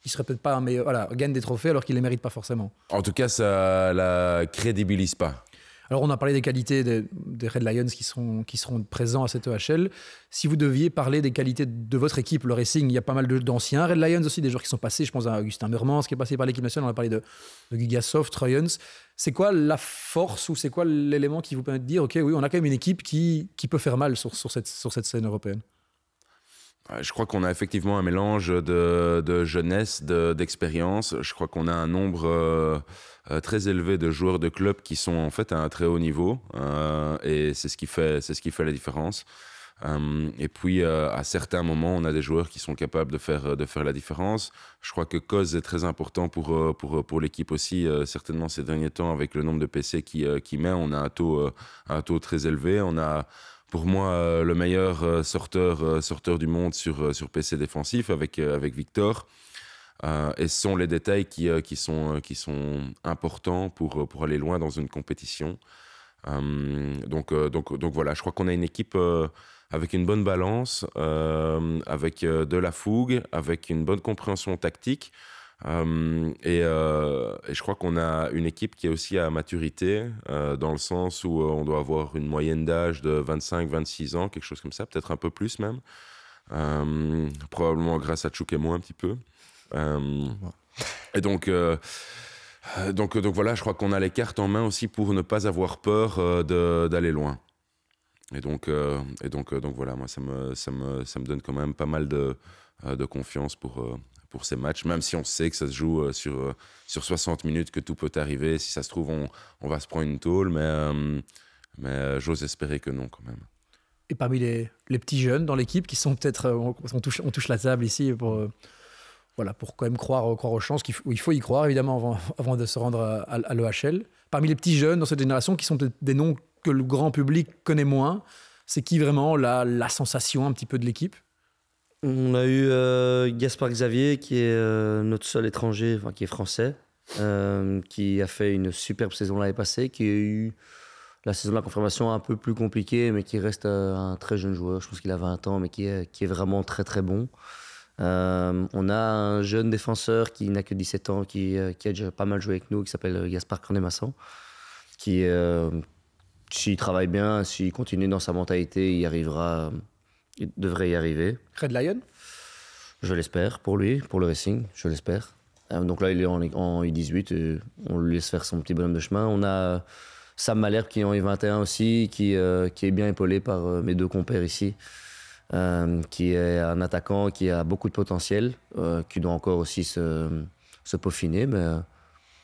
ne seraient peut-être pas un meilleur, voilà, gagnent des trophées alors qu'ils les méritent pas forcément. En tout cas, ça la crédibilise pas. Alors, on a parlé des qualités des, Red Lions qui seront, qui seront présents à cette EHL. Si vous deviez parler des qualités de votre équipe, le Racing, il y a pas mal d'anciens Red Lions aussi, des joueurs qui sont passés. Je pense à Augustin Mermans qui est passé par l'équipe nationale. On a parlé de, de Gigasoft, Troyans. C'est quoi la force ou c'est quoi l'élément qui vous permet de dire, OK, oui, on a quand même une équipe qui, qui peut faire mal sur, sur, cette, sur cette scène européenne je crois qu'on a effectivement un mélange de, jeunesse, d'expérience. je crois qu'on a un nombre euh, euh, très élevé de joueurs de club qui sont en fait à un très haut niveau euh, et c'est ce qui fait c'est ce qui fait la différence. Euh, et puis à certains moments, on a des joueurs qui sont capables de faire de faire la différence. Je crois que cause est très important pour pour pour l'équipe aussi. certainement ces derniers temps avec le nombre de PC qui qui met, on a un taux un taux très élevé. On a pour moi le meilleur sorteur, sorteur du monde sur, sur PC défensif avec, avec Victor. Euh, et ce sont les détails qui, euh, qui, sont, euh, qui sont importants pour, pour aller loin dans une compétition. donc, donc, donc voilà, je crois qu'on a une équipe avec une bonne balance, avec de la fougue, avec une bonne compréhension tactique. Et, et, je crois qu'on a une équipe qui est aussi à maturité, dans le sens où on doit avoir une moyenne d'âge de 25-26 ans, quelque chose comme ça, peut-être un peu plus même. probablement grâce à Tchouk et moi un petit peu. Euh, et donc. Euh, euh, donc, donc voilà, je crois qu'on a les cartes en main aussi pour ne pas avoir peur d'aller loin. Et donc, et donc, donc voilà, moi ça me, ça, me, ça me donne quand même pas mal de, de confiance pour, pour ces matchs, même si on sait que ça se joue sur, sur 60 minutes, que tout peut arriver. Si ça se trouve, on, on va se prendre une tôle, mais, mais j'ose espérer que non quand même. Et parmi les, les petits jeunes dans l'équipe qui sont peut-être, on, on, touche, on touche la table ici pour voilà, pour quand même croire, aux chances, il faut y croire évidemment avant, *laughs* de se rendre à, à, Parmi les petits jeunes dans cette génération qui sont des noms que le grand public connaît moins, c'est qui vraiment la, la sensation un petit peu de l'équipe On a eu euh, Gaspard Xavier qui est euh, notre seul étranger, qui est français, euh, qui a fait une superbe saison l'année passée, qui a eu la saison de la confirmation un peu plus compliquée, mais qui reste un très jeune joueur. Je pense qu'il a 20 ans, mais qui est vraiment très très bon. Euh, on a un jeune défenseur qui n'a que 17 ans, euh, qui, a déjà pas mal joué avec nous, qui s'appelle Gaspard Cornemasson, qui, euh, s'il travaille bien, s'il continue dans sa mentalité, il arrivera, il devrait y arriver. Red Lion Je l'espère pour lui, pour le Racing, je l'espère. Donc là, il est en, en 18 on lui laisse faire son petit bonhomme de chemin. On a Sam Malherbe qui est en i 21 aussi, qui est bien épaulé par mes deux compères ici. Euh, qui est un attaquant qui a beaucoup de potentiel, euh, qui doit encore aussi se, peaufiner. Mais euh,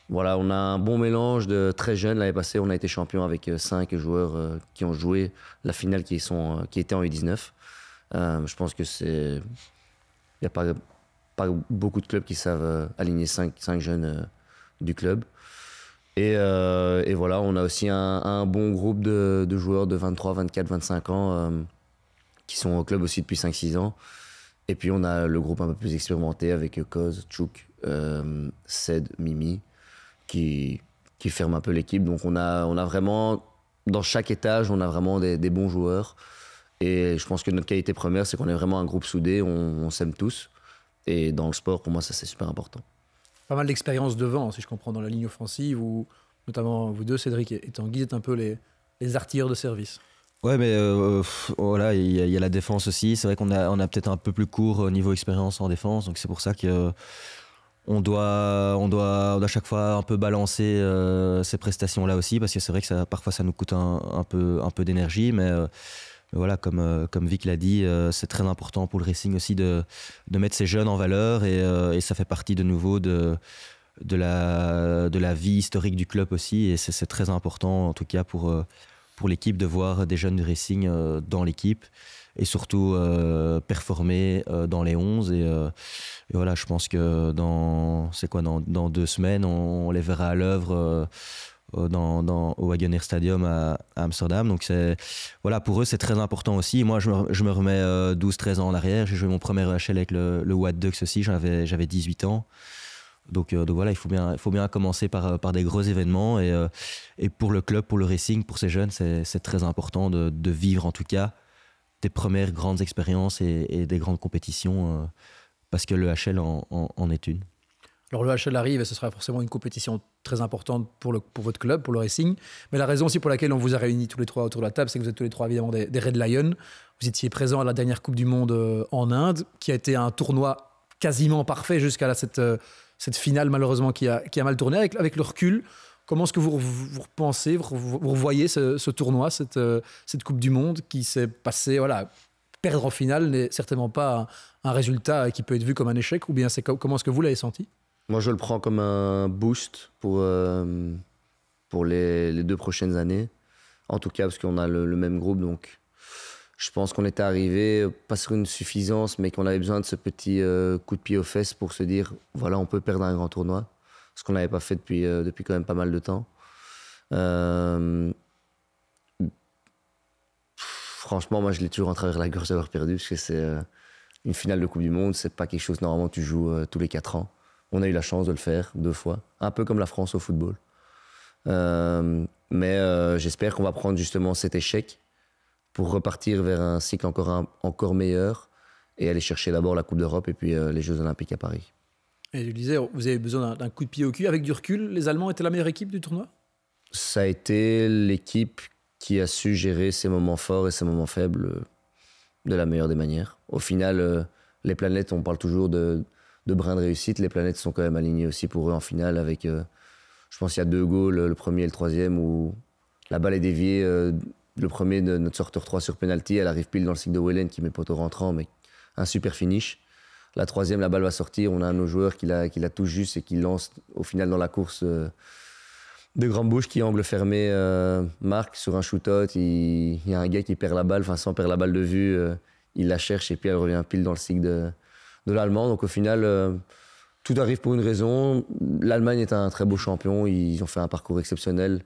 voilà, on a un bon mélange de très jeunes. L'année passée, on a été champion avec cinq joueurs qui ont joué la finale qui, sont, qui étaient en U19. je pense que c'est. Il n'y a pas, beaucoup de clubs qui savent aligner cinq, cinq jeunes du club. Et, voilà, on a aussi un, bon groupe de, joueurs de 23, 24, 25 ans qui sont au club aussi depuis 5-6 ans. Et puis on a le groupe un peu plus expérimenté avec Koz, Chouk, euh, Ced, Mimi, qui, qui ferme un peu l'équipe. Donc on a, on a vraiment, dans chaque étage, on a vraiment des, bons joueurs. Et je pense que notre qualité première, c'est qu'on est vraiment un groupe soudé, on, s'aime tous. Et dans le sport, pour moi, ça c'est super important. Pas mal d'expérience devant, si je comprends, dans la ligne offensive, ou notamment vous deux, Cédric et Tanguy, êtes un peu les, les artilleurs de service. Ouais, mais voilà, euh, oh il y, a la défense aussi. C'est vrai qu'on a, on a peut-être un peu plus court au euh, niveau expérience en défense, donc c'est pour ça que euh, on doit, on doit, à chaque fois un peu balancer ces prestations-là aussi, parce que c'est vrai que ça, parfois ça nous coûte un, peu, un peu d'énergie, mais, voilà, comme, comme Vic l'a dit, c'est très important pour le Racing aussi de, de mettre ces jeunes en valeur et, et ça fait partie de nouveau de de la, de la vie historique du club aussi et c'est très important en tout cas pour pour l'équipe de voir des jeunes du racing euh, dans l'équipe et surtout euh, performer euh, dans les 11. Et, voilà, je pense que dans, c'est quoi, dans, deux semaines, on, les verra à l'œuvre dans, au Wagoner Stadium à, Amsterdam. Donc c'est, voilà, pour eux, c'est très important aussi. Moi, je me, remets 12-13 ans en arrière. J'ai joué mon premier HL avec le, le aussi. J'avais, j'avais 18 ans. Euh, donc, voilà, il faut bien, faut bien commencer par, euh, par des gros événements. Et, euh, et, pour le club, pour le racing, pour ces jeunes, c'est très important de, vivre en tout cas des premières grandes expériences et, des grandes compétitions, parce que le HL en, en, est une. Alors le HL arrive et ce sera forcément une compétition très importante pour, le, votre club, pour le racing. Mais la raison aussi pour laquelle on vous a réunis tous les trois autour de la table, c'est que vous êtes tous les trois évidemment des, des Red Lions. Vous étiez présents à la dernière Coupe du Monde en Inde, qui a été un tournoi quasiment parfait jusqu'à cette cette finale malheureusement qui a, mal tourné. Avec, avec le recul, comment est-ce que vous, vous vous, vous revoyez ce, tournoi, cette, euh, cette Coupe du Monde qui s'est passée voilà, perdre en finale n'est certainement pas un, résultat qui peut être vu comme un échec, ou bien c'est comment est-ce que vous l'avez senti Moi, je le prends comme un boost pour, euh, pour les, deux prochaines années, en tout cas parce qu'on a le, même groupe, donc je pense qu'on était arrivé, euh, pas sur une suffisance, mais qu'on avait besoin de ce petit euh, coup de pied aux fesses pour se dire, voilà, on peut perdre un grand tournoi, ce qu'on n'avait pas fait depuis, euh, depuis quand même pas mal de temps. franchement, moi, je l'ai toujours en travers la gorge d'avoir perdu, parce que c'est une finale de Coupe du Monde, c'est pas quelque chose, normalement, tu joues tous les quatre ans. On a eu la chance de le faire deux fois, un peu comme la France au football. mais j'espère qu'on va prendre justement cet échec pour repartir vers un cycle encore, encore meilleur et aller chercher d'abord la Coupe d'Europe et puis euh, les Jeux Olympiques à Paris. Et je disais, vous avez besoin d'un coup de pied au cul. Avec du recul, les Allemands étaient la meilleure équipe du tournoi Ça a été l'équipe qui a su gérer ses moments forts et ses moments faibles euh, de la meilleure des manières. Au final, euh, les planètes, on parle toujours de, brins de réussite, les planètes sont quand même alignées aussi pour eux en finale avec, je pense, il y a deux goals, le premier et le troisième, où la balle est déviée le premier de notre sorteur 3 sur penalty, elle arrive pile dans le cycle de Wellen qui met poteau rentrant, mais un super finish. La troisième, la balle va sortir, on a un de nos joueurs qui la, qui touche juste et qui lance au final dans la course euh, de Grand bouche qui angle fermé euh, Marc sur un shootout. Il, il, y a un gars qui perd la balle, enfin sans perdre la balle de vue, euh, il la cherche et puis elle revient pile dans le cycle de, de l'Allemand. Donc au final, tout arrive pour une raison. L'Allemagne est un très beau champion, ils ont fait un parcours exceptionnel.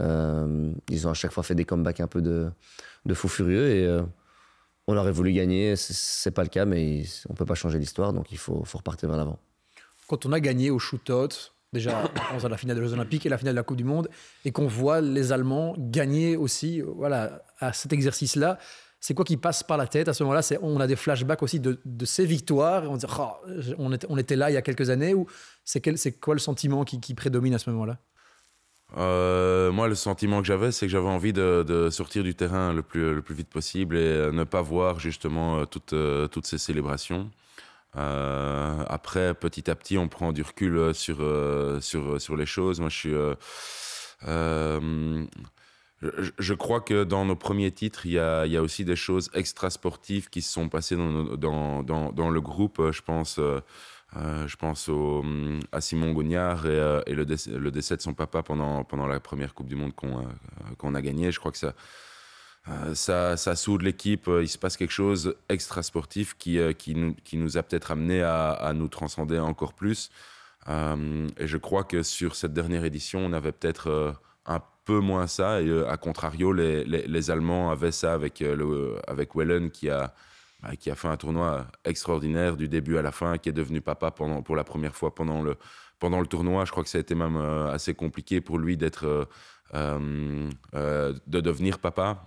Euh, ils ont à chaque fois fait des comebacks un peu de, de fou furieux et euh, on aurait voulu gagner, c'est pas le cas, mais on peut pas changer l'histoire, donc il faut, repartir vers l'avant. Quand on a gagné au shootout, déjà à la finale des Jeux Olympiques et la finale de la Coupe du Monde, et qu'on voit les Allemands gagner aussi, voilà, à cet exercice-là, c'est quoi qui passe par la tête à ce moment-là on a des flashbacks aussi de, ces victoires, on dit oh, on, était, on, était, là il y a quelques années, ou c'est quoi le sentiment qui prédomine à ce moment-là euh, moi, le sentiment que j'avais, c'est que j'avais envie de, sortir du terrain le plus, le plus vite possible et euh, ne pas voir justement euh, toutes, toutes ces célébrations. après, petit à petit, on prend du recul sur, sur, sur les choses. Moi, je suis. crois que dans nos premiers titres, il y a, aussi des choses extra-sportives qui se sont passées dans, dans, dans le groupe. Je pense euh, je pense hum, à Simon Gognard et, euh, le, décès, de son papa pendant, pendant la première Coupe du Monde qu'on euh, a gagnée. Je crois que ça, ça, soude l'équipe. Il se passe quelque chose extra sportif qui, qui, nous, a peut-être amené à, nous transcender encore plus. et je crois que sur cette dernière édition, on avait peut-être un peu moins ça. Et à contrario, les, Allemands avaient ça avec, le, avec Wellen qui a Hein, qui a fait un tournoi extraordinaire du début à la fin, qui est devenu papa pendant, pour la première fois pendant le, pendant le tournoi. Je crois que ça a été même euh, assez compliqué pour lui d'être, euh, euh, de devenir papa.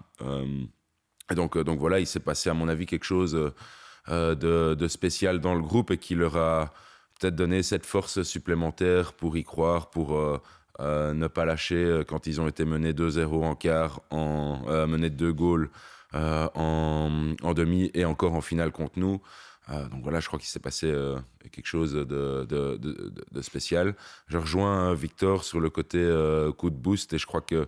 donc, donc voilà, il s'est passé à mon avis quelque chose de, spécial dans le groupe et qui leur a peut-être donné cette force supplémentaire pour y croire, pour ne pas lâcher quand ils ont été menés 2-0 en quart, en, menés de deux goals euh, en, demi et encore en finale contre nous. Euh, donc voilà, je crois qu'il s'est passé euh, quelque chose de, spécial. Je rejoins Victor sur le côté coup de boost et je crois que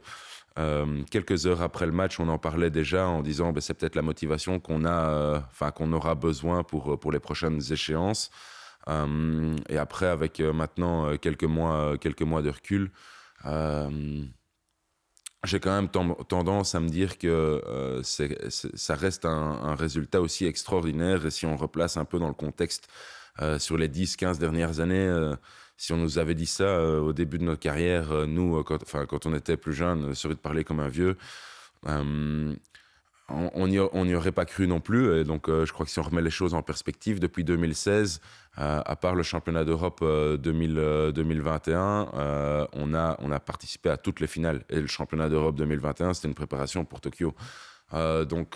quelques heures après le match, on en parlait déjà en disant que bah, c'est peut-être la motivation qu'on a, enfin qu'on aura besoin pour pour les prochaines échéances. et après, avec maintenant quelques mois quelques mois de recul, j'ai quand même tendance à me dire que euh, ça reste un, résultat aussi extraordinaire. Et si on replace un peu dans le contexte euh, sur les 10-15 dernières années, euh, si on nous avait dit ça au début de notre carrière, nous, quand, quand on était plus jeunes, serait de parler comme un vieux, on n'y aurait pas cru non plus. Et donc, euh, je crois que si on remet les choses en perspective, depuis 2016, euh, à part le championnat d'Europe 2021, euh, on, a, on a participé à toutes les finales. Et le championnat d'Europe 2021, c'était une préparation pour Tokyo. donc,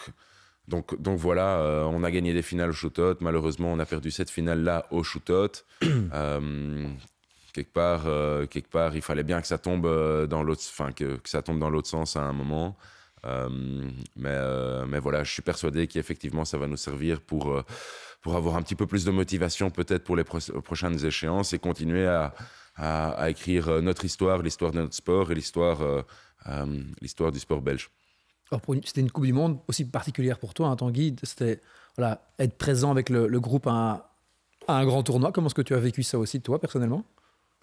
donc, voilà, on a gagné des finales au shootout. Malheureusement, on a perdu cette finale-là au shootout. *clears throat* quelque part, quelque part, il fallait bien que ça tombe dans l'autre, que ça tombe dans l'autre sens à un moment. Euh, mais, euh, mais voilà, je suis persuadé qu'effectivement, ça va nous servir pour, euh, pour avoir un petit peu plus de motivation peut-être pour les prochaines échéances et continuer à, à, écrire notre histoire, l'histoire de notre sport et l'histoire l'histoire du sport belge. C'était une Coupe du Monde aussi particulière pour toi en hein, tant que guide. C'était voilà, être présent avec le, groupe à un, grand tournoi. Comment est-ce que tu as vécu ça aussi, toi, personnellement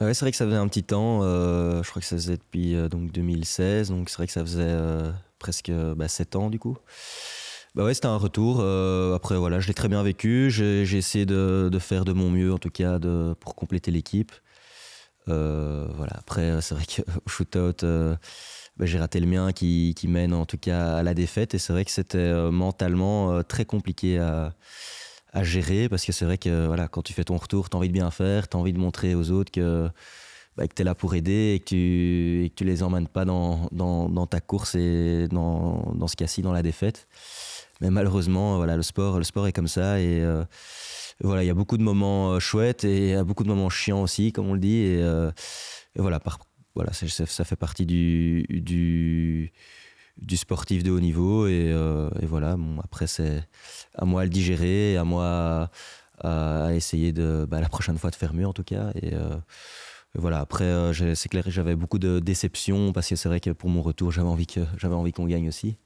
bah C'est vrai que ça faisait un petit temps. je crois que ça faisait depuis donc 2016. Donc c'est vrai que ça faisait presque euh, bah, 7 ans du coup. Bah ouais, c'était un retour. Euh, après, voilà, je l'ai très bien vécu. J'ai essayé de, faire de mon mieux, en tout cas, de, pour compléter l'équipe. Euh, voilà, après, c'est vrai qu'au *laughs* shootout, bah, j'ai raté le mien qui, mène en tout cas à la défaite. Et c'est vrai que c'était mentalement très compliqué à, gérer parce que c'est vrai que voilà, quand tu fais ton retour, tu as envie de bien faire, tu as envie de montrer aux autres que bah, que tu es là pour aider et que tu, et les emmènes pas dans, ta course et dans, ce cas-ci, dans la défaite. Mais malheureusement, euh, voilà, le sport, le sport est comme ça et euh, voilà, il y a beaucoup de moments euh, chouettes et il y a beaucoup de moments chiants aussi, comme on le dit. Et, voilà, voilà, ça, fait partie du, du, sportif de haut niveau et, voilà. après, c'est à moi de le digérer, à moi à, essayer de bah, la prochaine fois de faire mieux en tout cas et voilà, après, euh, c'est clair j'avais beaucoup de déceptions parce que c'est vrai que pour mon retour, j'avais envie que j'avais envie qu'on gagne aussi.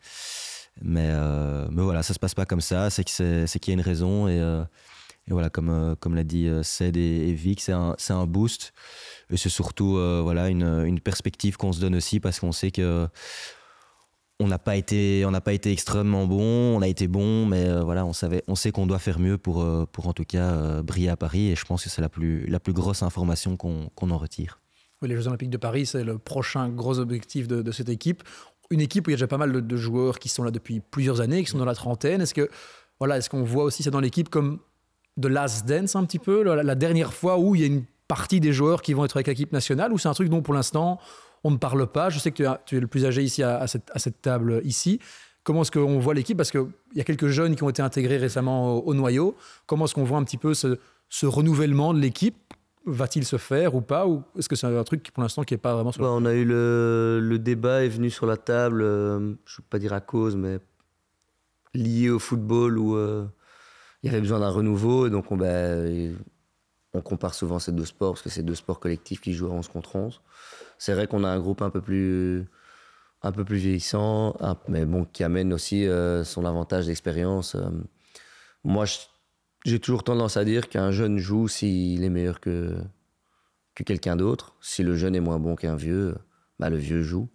Mais, euh, mais voilà, ça se passe pas comme ça. C'est qu'il y a une raison et, euh, voilà, comme comme l'a dit Ced et, Vic, c'est un, boost et c'est surtout voilà une, une perspective qu'on se donne aussi parce qu'on sait que on n'a pas été on n'a pas été extrêmement bon on a été bon mais euh, voilà on savait on sait qu'on doit faire mieux pour euh, pour en tout cas euh, briller à Paris et je pense que c'est la plus la plus grosse information qu'on en retire les Jeux Olympiques de Paris c'est le prochain gros objectif de, cette équipe une équipe où il y a déjà pas mal de, joueurs qui sont là depuis plusieurs années qui sont dans la trentaine est-ce que voilà est-ce qu'on voit aussi ça dans l'équipe comme de last dance un petit peu la, la dernière fois où il y a une partie des joueurs qui vont être avec l'équipe nationale ou c'est un truc dont pour l'instant on ne parle pas. Je sais que tu, es le plus âgé ici à, cette, table ici. Comment est-ce qu'on voit l'équipe Parce qu'il y a quelques jeunes qui ont été intégrés récemment au, noyau. Comment est-ce qu'on voit un petit peu ce, renouvellement de l'équipe Va-t-il se faire ou pas Ou est-ce que c'est un truc qui, pour l'instant qui n'est pas vraiment sur bah, On a eu le, débat est venu sur la table, euh, je ne veux pas dire à cause, mais lié au football où euh, il y avait besoin d'un renouveau. Et donc, on, bah, on compare souvent ces deux sports parce que c'est deux sports collectifs qui jouent à 11 contre 11. C'est vrai qu'on a un groupe un peu plus, un peu plus vieillissant, mais bon, qui amène aussi euh, son avantage d'expérience. Euh. moi, j'ai toujours tendance à dire qu'un jeune joue s'il est meilleur que, que quelqu'un d'autre. Si le jeune est moins bon qu'un vieux, bah, le vieux joue.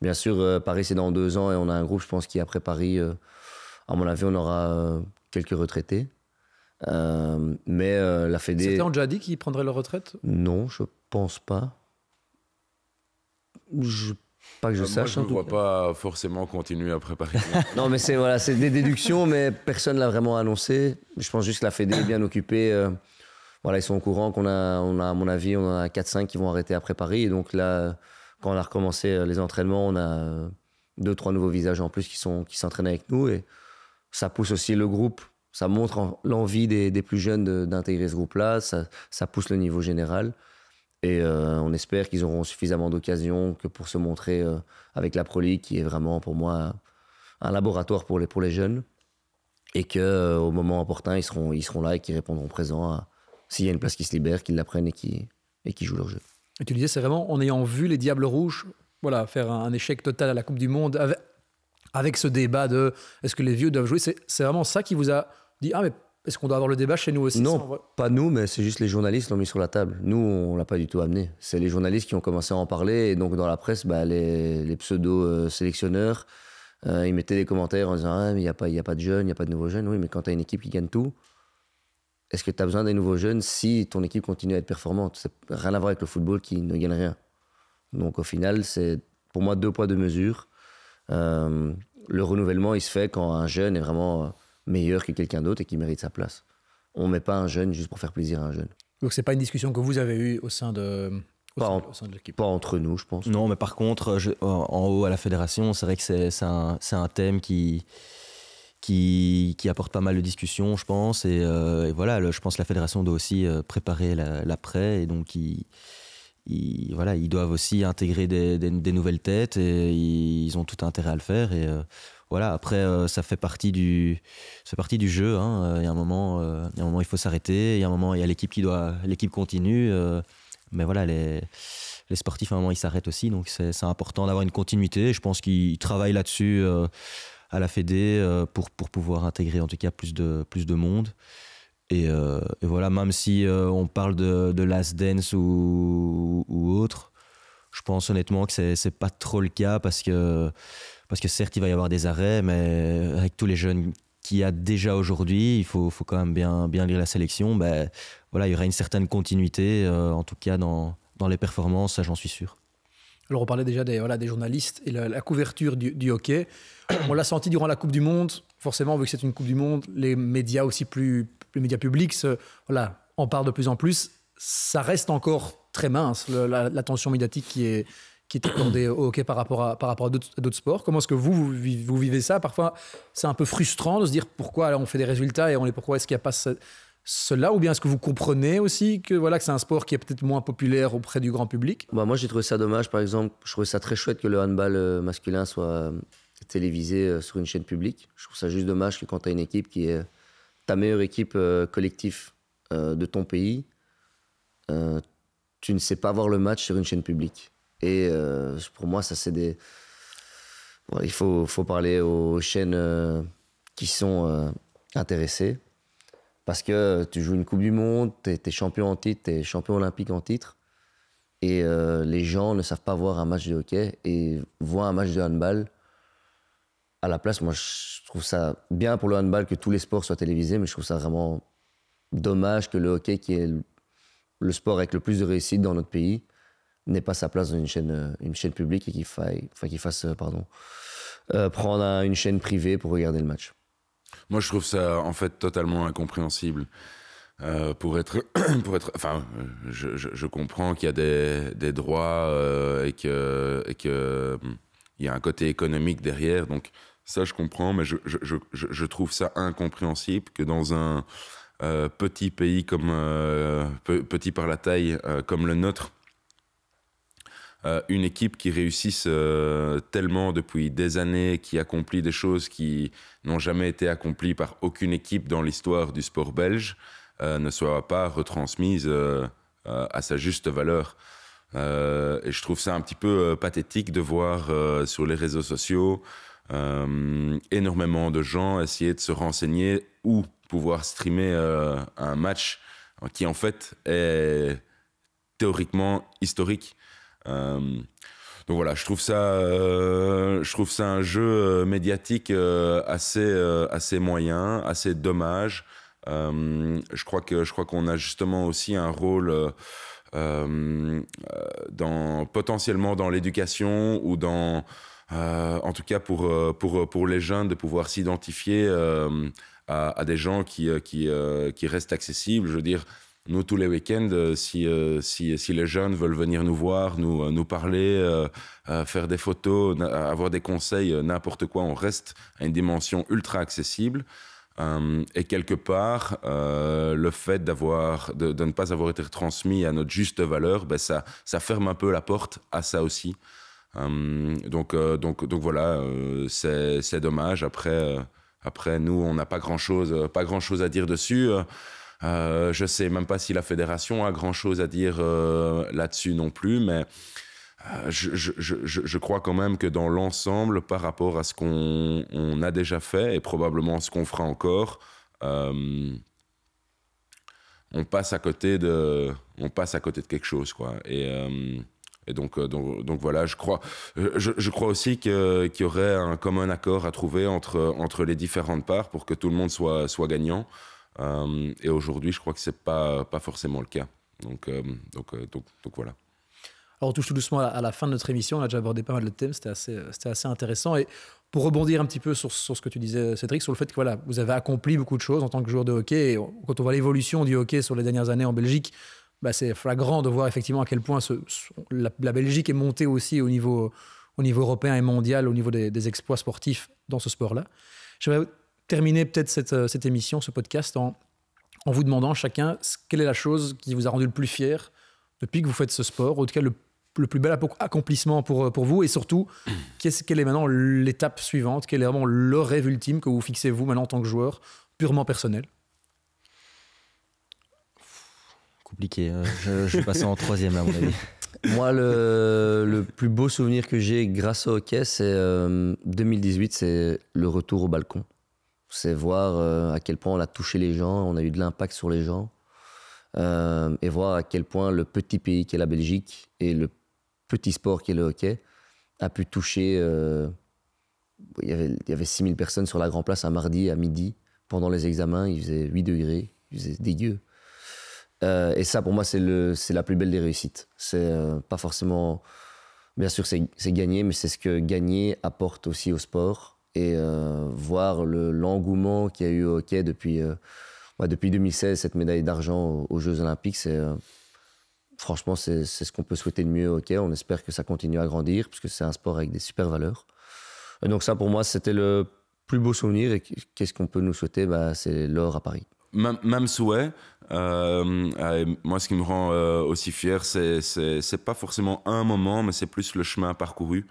Bien sûr, euh, Paris, c'est dans deux ans et on a un groupe, je pense, qui après Paris, à mon avis, on aura quelques retraités. Euh, mais euh, la Fédé. Certains ont déjà dit qu'ils prendraient leur retraite Non, je pense pas. Je pas que je ah, sache. Moi, ne vois pas forcément continuer à préparer. *laughs* non, mais c'est voilà, c'est des déductions, mais personne l'a vraiment annoncé. Je pense juste que la Fédé est bien occupée. Euh, voilà, ils sont au courant qu'on a, on a, à mon avis, on a 4-5 qui vont arrêter après Paris. Et donc là, quand on a recommencé les entraînements, on a deux, trois nouveaux visages en plus qui sont qui s'entraînent avec nous et ça pousse aussi le groupe ça montre l'envie des, plus jeunes d'intégrer ce groupe-là, ça, pousse le niveau général. Et euh, on espère qu'ils auront suffisamment d'occasions que pour se montrer euh, avec la Pro League, qui est vraiment pour moi un laboratoire pour les, pour les jeunes. Et qu'au euh, au moment opportun, ils seront, ils seront là et qu'ils répondront présent s'il y a une place qui se libère, qu'ils la prennent et qui et qui jouent leur jeu. Et tu disais, c'est vraiment en ayant vu les Diables Rouges voilà, faire un, un échec total à la Coupe du Monde avec, avec ce débat de est-ce que les vieux doivent jouer C'est vraiment ça qui vous a dit ah mais est-ce qu'on doit avoir le débat chez nous aussi Non, pas nous, mais c'est juste les journalistes l'ont mis sur la table. Nous, on l'a pas du tout amené. C'est les journalistes qui ont commencé à en parler et donc dans la presse, bah, les, pseudo-sélectionneurs. Euh, ils mettaient des commentaires en disant ah, mais il n'y a, pas, y a pas de jeunes, il n'y a pas de nouveaux jeunes. Oui, mais quand tu as une équipe qui gagne tout, est-ce que tu as besoin des nouveaux jeunes si ton équipe continue à être performante C'est rien à voir avec le football qui ne gagne rien. Donc au final, c'est pour moi deux poids, deux mesures. Euh, le renouvellement, il se fait quand un jeune est vraiment euh, meilleur que quelqu'un d'autre et qui mérite sa place. On ne met pas un jeune juste pour faire plaisir à un jeune. Donc c'est pas une discussion que vous avez eue au sein de, l'équipe pas, entre nous, je pense. Non, mais par contre, en haut à la fédération, c'est vrai que c'est un, un, thème qui, qui, qui, apporte pas mal de discussions, je pense. Et, euh, voilà, je pense que la fédération doit aussi préparer l'après. et donc, il, ils, voilà, ils doivent aussi intégrer des, nouvelles têtes et ils ont tout intérêt à le faire. Et euh, voilà, après, euh, ça fait partie du, partie du jeu. Hein. Euh, il, y a un moment, où il un moment, il faut s'arrêter. Il y a un moment, il y a l'équipe qui doit, l'équipe continue. mais voilà, les, sportifs, à un moment, ils s'arrêtent aussi. Donc, c'est important d'avoir une continuité. Je pense qu'ils travaillent là-dessus à la Fédé pour, pouvoir intégrer en tout cas de, plus de monde. Euh, et, voilà, même si euh, on parle de, de Last Dance ou, ou, autre, je pense honnêtement que c'est, n'est pas trop le cas parce que, parce que certes, il va y avoir des arrêts, mais avec tous les jeunes qu'il y a déjà aujourd'hui, il faut, faut, quand même bien, bien lire la sélection. Ben, voilà, il y aura une certaine continuité, euh, en tout cas dans, dans les performances, ça j'en suis sûr. Alors on parlait déjà des, des journalistes et la, couverture du, hockey. on l'a senti durant la Coupe du Monde. Forcément, vu que c'est une Coupe du Monde, les médias aussi plus, les médias publics, voilà, en parlent de plus en plus. Ça reste encore très mince la, tension médiatique qui est qui est accordée au hockey par rapport à par rapport à d'autres sports. Comment est-ce que vous, vous vivez ça Parfois, c'est un peu frustrant de se dire pourquoi on fait des résultats et on est pourquoi est-ce qu'il n'y a pas cela ou bien est-ce que vous comprenez aussi que voilà que c'est un sport qui est peut-être moins populaire auprès du grand public bah, Moi j'ai trouvé ça dommage par exemple, je trouvais ça très chouette que le handball euh, masculin soit euh, télévisé euh, sur une chaîne publique. Je trouve ça juste dommage que quand tu as une équipe qui est ta meilleure équipe collective de ton pays, tu ne sais pas voir le match sur une chaîne publique. Et pour moi ça c'est des... il faut, faut, parler aux chaînes qui sont intéressées parce que tu joues une Coupe du Monde, tu es, champion en titre, tu es champion olympique en titre. Et euh, les gens ne savent pas voir un match de hockey et voient un match de handball. À la place, moi, je trouve ça bien pour le handball que tous les sports soient télévisés, mais je trouve ça vraiment dommage que le hockey, qui est le sport avec le plus de réussite dans notre pays, n'ait pas sa place dans une chaîne, euh, une chaîne publique et qu'il faille, qu'il fasse, euh, pardon, prendre une chaîne privée pour regarder le match. Moi, je trouve ça en fait totalement incompréhensible. Euh, pour être, *clears throat* pour être, enfin, je, comprends qu'il y a des, droits euh, et que que il y a un côté économique derrière, donc ça je comprends, mais je, trouve ça incompréhensible que dans un euh, petit pays comme petit par la taille comme le nôtre, euh, une équipe qui réussisse euh, tellement depuis des années, qui accomplit des choses qui n'ont jamais été accomplies par aucune équipe dans l'histoire du sport belge, euh, ne soit pas retransmise à sa juste valeur. et je trouve ça un petit peu pathétique de voir sur les réseaux sociaux énormément de gens essayer de se renseigner ou pouvoir streamer un match qui en fait est théoriquement historique. Euh, donc voilà, je trouve ça, euh, je trouve ça un jeu euh, médiatique assez, assez moyen, assez dommage. je crois que je crois qu'on a justement aussi un rôle dans potentiellement dans l'éducation ou dans, en tout cas pour pour pour les jeunes de pouvoir s'identifier à, à, des gens qui qui qui restent accessibles. Je veux dire nous, tous les week-ends, euh, euh, si, les jeunes veulent venir nous voir, nous, euh, nous parler, faire des photos, avoir des conseils, n'importe quoi, on reste à une dimension ultra accessible. et quelque part, le fait d'avoir, de, ne pas avoir été transmis à notre juste valeur, ben, ça, ça ferme un peu la porte à ça aussi. donc, donc voilà, c'est dommage. Après, après nous, on n'a pas grand chose, pas grand chose à dire dessus. Euh, je sais même pas si la fédération a grand chose à dire euh, là-dessus non plus, mais euh, je, crois quand même que dans l'ensemble, par rapport à ce qu'on a déjà fait et probablement ce qu'on fera encore, euh, on passe à côté de, on passe à côté de quelque chose, quoi. Et, donc, voilà, je crois, je, crois aussi qu'il y aurait un commun accord à trouver entre, les différentes parts pour que tout le monde soit gagnant. Euh, et aujourd'hui, je crois que ce n'est pas, pas forcément le cas. Donc, euh, donc, euh, donc, donc voilà. Alors on touche tout doucement à la, fin de notre émission, on a déjà abordé pas mal de thèmes, c'était assez, assez intéressant. Et pour rebondir un petit peu sur, ce que tu disais, Cédric, sur le fait que voilà, vous avez accompli beaucoup de choses en tant que joueur de hockey. Et quand on voit l'évolution du hockey sur les dernières années en Belgique, bah, c'est flagrant de voir effectivement à quel point ce, la, Belgique est montée aussi au niveau, au niveau européen et mondial, au niveau des, des exploits sportifs dans ce sport-là. J'aimerais terminer peut-être euh, cette, émission, ce podcast, en, en vous demandant chacun quelle est la chose qui vous a rendu le plus fier depuis que vous faites ce sport, ou en tout cas le, plus bel accomplissement pour, euh, pour vous, et surtout, *clears throat* quelle est maintenant l'étape suivante, quel est vraiment le rêve ultime que vous fixez vous maintenant en tant que joueur, purement personnel Compliqué, hein. je, vais passer en troisième à mon avis. *laughs* Moi, le, plus beau souvenir que j'ai grâce au hockey, c'est 2018, euh, c'est le retour au balcon. C'est voir euh, à quel point on a touché les gens, on a eu de l'impact sur les gens, euh, et voir à quel point le petit pays qui est la Belgique et le petit sport qui est le hockey a pu toucher. Euh, il, y avait, il y avait 6000 personnes sur la Grand Place un mardi à midi pendant les examens, il faisait 8 degrés, il faisait dégueu. Euh, et ça, pour moi, c'est la plus belle des réussites. C'est pas forcément. Bien sûr, c'est gagner, mais c'est ce que gagner apporte aussi au sport et euh, voir l'engouement qu'il y a eu au hockey depuis, euh, depuis 2016, cette médaille d'argent aux, Jeux Olympiques, c'est euh, franchement, c'est ce qu'on peut souhaiter de mieux au hockey. On espère que ça continue à grandir, puisque c'est un sport avec des super valeurs. donc ça, pour moi, c'était le plus beau souvenir. Et qu'est-ce qu'on peut nous souhaiter bah, C'est l'or à Paris. même, souhait. moi, ce qui me rend aussi fier, c'est pas forcément un moment, mais c'est plus le chemin parcouru.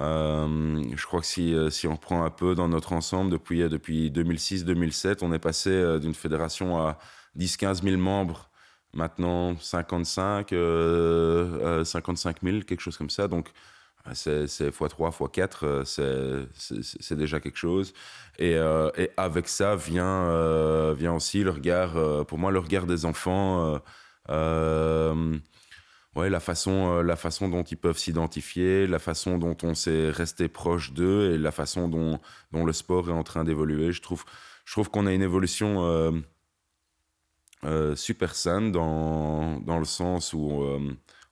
Euh, je crois que euh, si, on reprend un peu dans notre ensemble, depuis, euh, depuis 2006-2007, on est passé d'une fédération à 10-15 000 membres maintenant 55, 000, quelque chose comme ça. Donc, c'est x3, x4, c'est déjà quelque chose. Et, avec ça vient, vient aussi le regard, pour moi, le regard des enfants ouais, la façon, euh, la façon dont ils peuvent s'identifier, la façon dont on s'est resté proche d'eux et la façon dont, le sport est en train d'évoluer. Je trouve, je trouve qu'on a une évolution euh, euh, super saine dans, le sens où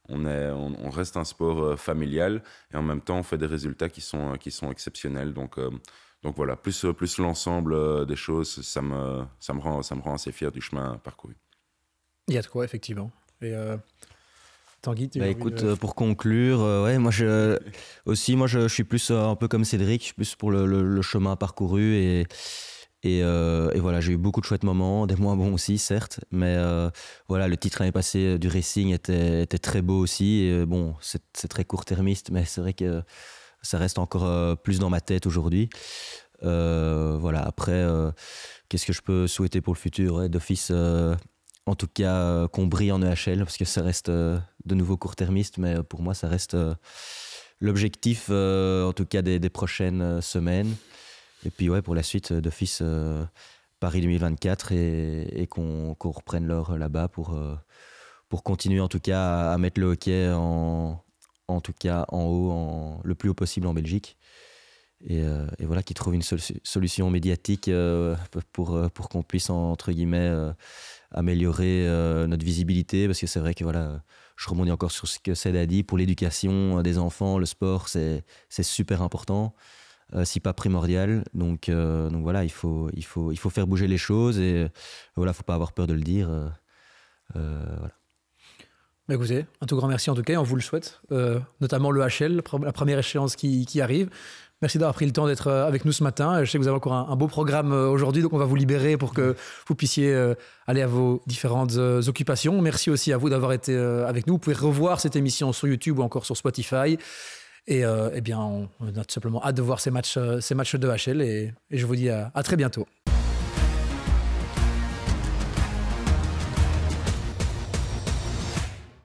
on, est, on, reste un sport familial et en même temps on fait des résultats qui sont, qui sont exceptionnels. Donc, donc voilà, plus, plus l'ensemble des choses, ça me, ça, me rend, ça me rend assez fier du chemin parcouru. Il y a de quoi, effectivement. Et bah, écoute, euh, pour conclure, euh, ouais, moi je aussi, moi je, suis plus euh, un peu comme Cédric, je suis plus pour le, chemin parcouru et et, voilà, j'ai eu beaucoup de chouettes moments, des moins bons aussi, certes, mais voilà, le titre l'année passée du racing était, était très beau aussi. Et bon, c'est très court-termiste, mais c'est vrai que ça reste encore plus dans ma tête aujourd'hui. voilà, après, qu'est-ce que je peux souhaiter pour le futur D'office, en tout cas euh, qu'on brille en EHL, parce que ça reste euh, de nouveau court-termiste, mais euh, pour moi, ça reste l'objectif, en tout cas des, prochaines semaines. Et puis, ouais, pour la suite, d'office Paris 2024 et, qu'on reprenne l'or là-bas pour, pour continuer, en tout cas, à, mettre le hockey en, en tout cas en haut, en, le plus haut possible en Belgique. Et, voilà, qui trouve une solution médiatique pour, pour qu'on puisse, entre guillemets, améliorer euh, notre visibilité, parce que c'est vrai que voilà, je remonte encore sur ce que Céd a dit, pour l'éducation euh, des enfants, le sport, c'est super important. Euh, si pas primordial. Donc, donc voilà, il faut, il, faut, il faut faire bouger les choses et il voilà, faut pas avoir peur de le dire. voilà. Bah, écoutez, un tout grand merci en tout cas, on vous le souhaite, notamment le HL, la première échéance qui, qui arrive. Merci d'avoir pris le temps d'être euh, avec nous ce matin. Je sais que vous avez encore un, beau programme euh, aujourd'hui, donc on va vous libérer pour que vous puissiez euh, aller à vos différentes occupations. Merci aussi à vous d'avoir été avec nous. Vous pouvez revoir cette émission sur YouTube ou encore sur Spotify. Et eh bien, on a tout simplement hâte de voir ces matchs, ces matchs de HL. Et, je vous dis à très bientôt.